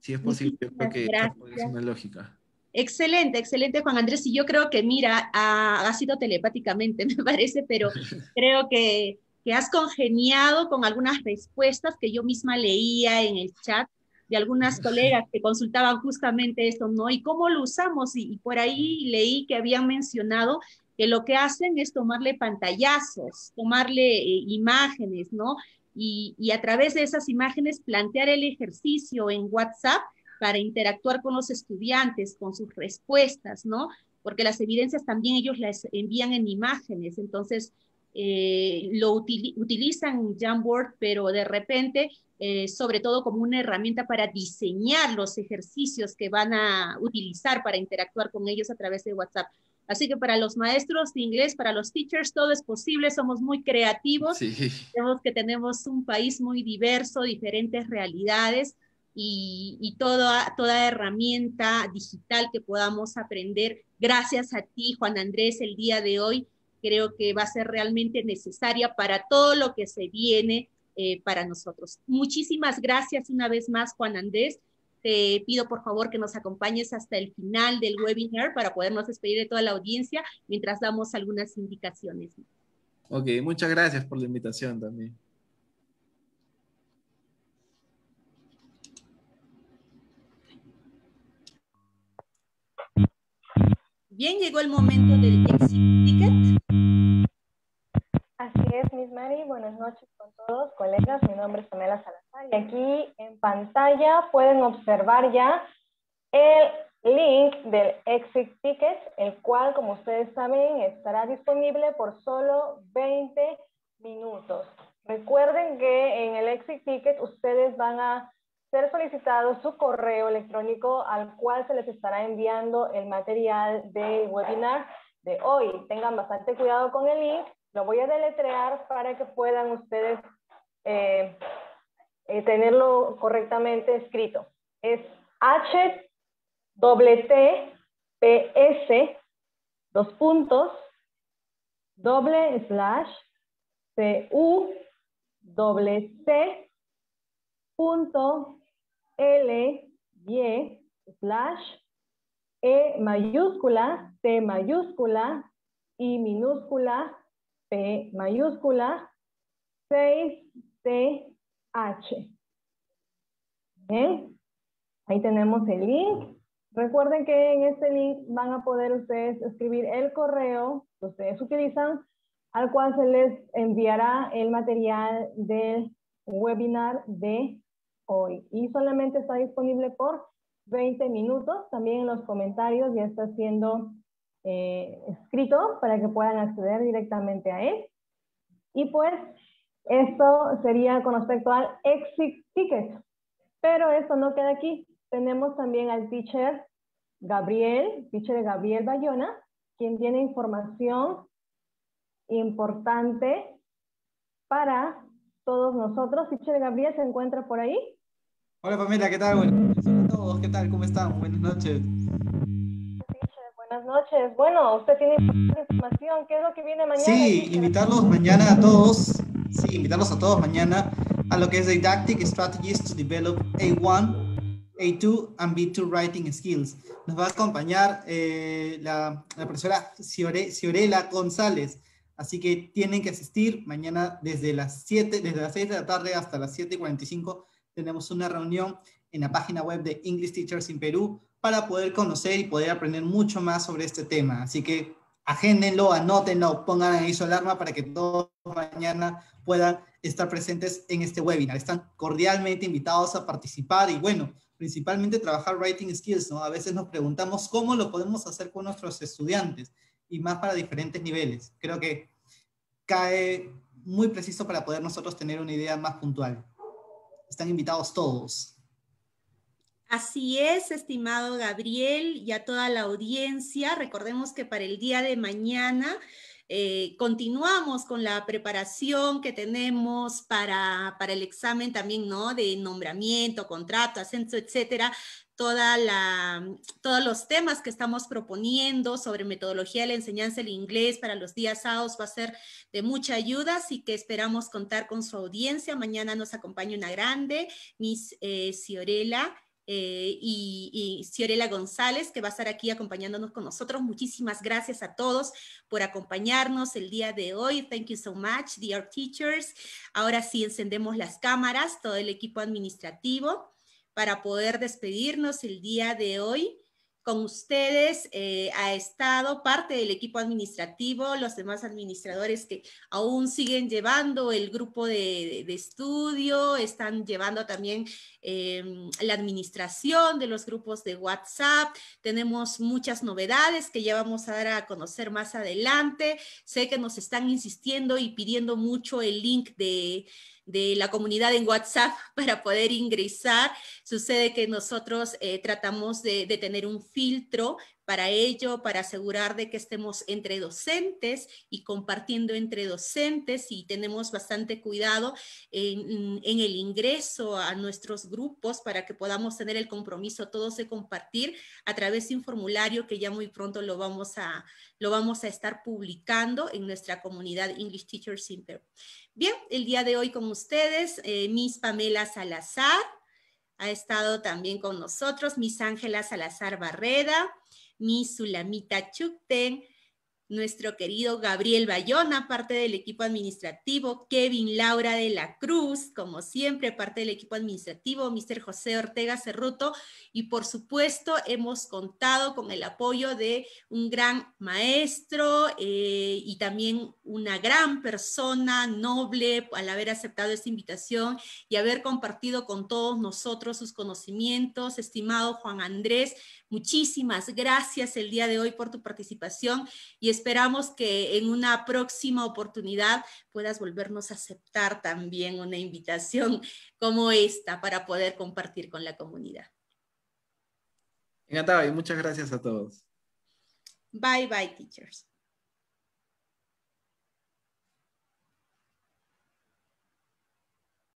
Sí es posible, creo que es una lógica. Excelente, excelente Juan Andrés. Y yo creo que, mira, ha, sido telepáticamente, me parece, pero creo que, que has congeniado con algunas respuestas que yo misma leía en el chat algunas colegas que consultaban justamente esto, ¿no? ¿Y cómo lo usamos? Y, por ahí leí que habían mencionado que lo que hacen es tomarle pantallazos, tomarle eh, imágenes, ¿no? Y, a través de esas imágenes plantear el ejercicio en WhatsApp para interactuar con los estudiantes, con sus respuestas, ¿no? Porque las evidencias también ellos las envían en imágenes, entonces eh, lo utilizan Jamboard, pero de repente eh, sobre todo como una herramienta para diseñar los ejercicios que van a utilizar para interactuar con ellos a través de WhatsApp. Así que para los maestros de inglés, para los teachers, todo es posible, somos muy creativos, sí. vemos que tenemos un país muy diverso, diferentes realidades y, toda, toda herramienta digital que podamos aprender. Gracias a ti, Juan Andrés, el día de hoy creo que va a ser realmente necesaria para todo lo que se viene eh, para nosotros. Muchísimas gracias una vez más, Juan Andrés. Te pido por favor que nos acompañes hasta el final del webinar para podernos despedir de toda la audiencia mientras damos algunas indicaciones. Ok, muchas gracias por la invitación también. Bien, llegó el momento del exit ticket es, Miss Mary. Buenas noches con todos, colegas. Mi nombre es Pamela Salazar y aquí en pantalla pueden observar ya el link del Exit Ticket, el cual, como ustedes saben, estará disponible por solo 20 minutos. Recuerden que en el Exit Ticket ustedes van a ser solicitados su correo electrónico al cual se les estará enviando el material del webinar de hoy. Tengan bastante cuidado con el link lo voy a deletrear para que puedan ustedes eh, eh, tenerlo correctamente escrito. Es H doble -T -P S dos puntos doble slash C U doble C punto L Y slash E mayúscula, T mayúscula, I minúscula, P mayúscula 6TH. ahí tenemos el link. Recuerden que en este link van a poder ustedes escribir el correo que ustedes utilizan, al cual se les enviará el material del webinar de hoy. Y solamente está disponible por 20 minutos. También en los comentarios ya está siendo eh, escrito para que puedan acceder directamente a él. Y pues esto sería con respecto al exit ticket. Pero eso no queda aquí. Tenemos también al teacher Gabriel, teacher Gabriel Bayona, quien tiene información importante para todos nosotros. Teacher Gabriel se encuentra por ahí. Hola familia, ¿qué tal? a todos, ¿qué tal? ¿Cómo están? Buenas noches noches. Bueno, usted tiene mm. información. ¿Qué es lo que viene mañana? Sí, invitarlos mañana a todos. Sí, invitarlos a todos mañana a lo que es Didactic Strategies to Develop A1, A2 and B2 Writing Skills. Nos va a acompañar eh, la, la, profesora Ciorela González. Así que tienen que asistir mañana desde las 7, desde las 6 de la tarde hasta las 7.45 tenemos una reunión en la página web de English Teachers in Perú para poder conocer y poder aprender mucho más sobre este tema. Así que agéndenlo, anótenlo, pongan ahí su alarma para que todos mañana puedan estar presentes en este webinar. Están cordialmente invitados a participar y bueno, principalmente trabajar writing skills, ¿no? A veces nos preguntamos cómo lo podemos hacer con nuestros estudiantes y más para diferentes niveles. Creo que cae muy preciso para poder nosotros tener una idea más puntual. Están invitados todos. Así es, estimado Gabriel y a toda la audiencia. Recordemos que para el día de mañana eh, continuamos con la preparación que tenemos para, el examen también, ¿no? De nombramiento, contrato, ascenso, etcétera. todos los temas que estamos proponiendo sobre metodología de la enseñanza del inglés para los días sábados va a ser de mucha ayuda, así que esperamos contar con su audiencia. Mañana nos acompaña una grande, Miss eh, Ciorela eh, y, y Ciorela González, que va a estar aquí acompañándonos con nosotros. Muchísimas gracias a todos por acompañarnos el día de hoy. Thank you so much, dear teachers. Ahora sí encendemos las cámaras, todo el equipo administrativo, para poder despedirnos el día de hoy. Con ustedes eh, ha estado parte del equipo administrativo, los demás administradores que aún siguen llevando el grupo de, estudio, están llevando también eh, la administración de los grupos de WhatsApp. Tenemos muchas novedades que ya vamos a dar a conocer más adelante. Sé que nos están insistiendo y pidiendo mucho el link de de la comunidad en WhatsApp para poder ingresar. Sucede que nosotros eh, tratamos de, de, tener un filtro para ello, para asegurar de que estemos entre docentes y compartiendo entre docentes y tenemos bastante cuidado en, el ingreso a nuestros grupos para que podamos tener el compromiso todos de compartir a través de un formulario que ya muy pronto lo vamos a, lo vamos a estar publicando en nuestra comunidad English Teachers Center. Bien, el día de hoy con ustedes, eh, Miss Pamela Salazar, ha estado también con nosotros, Miss Ángela Salazar Barreda, mi Sulamita Chukten, nuestro querido Gabriel Bayona, parte del equipo administrativo, Kevin Laura de la Cruz, como siempre, parte del equipo administrativo, Mr. José Ortega Cerruto, y por supuesto hemos contado con el apoyo de un gran maestro eh, y también una gran persona noble al haber aceptado esta invitación y haber compartido con todos nosotros sus conocimientos, estimado Juan Andrés. Muchísimas gracias el día de hoy por tu participación y esperamos que en una próxima oportunidad puedas volvernos a aceptar también una invitación como esta para poder compartir con la comunidad. Encantado y muchas gracias a todos. Bye bye, teachers.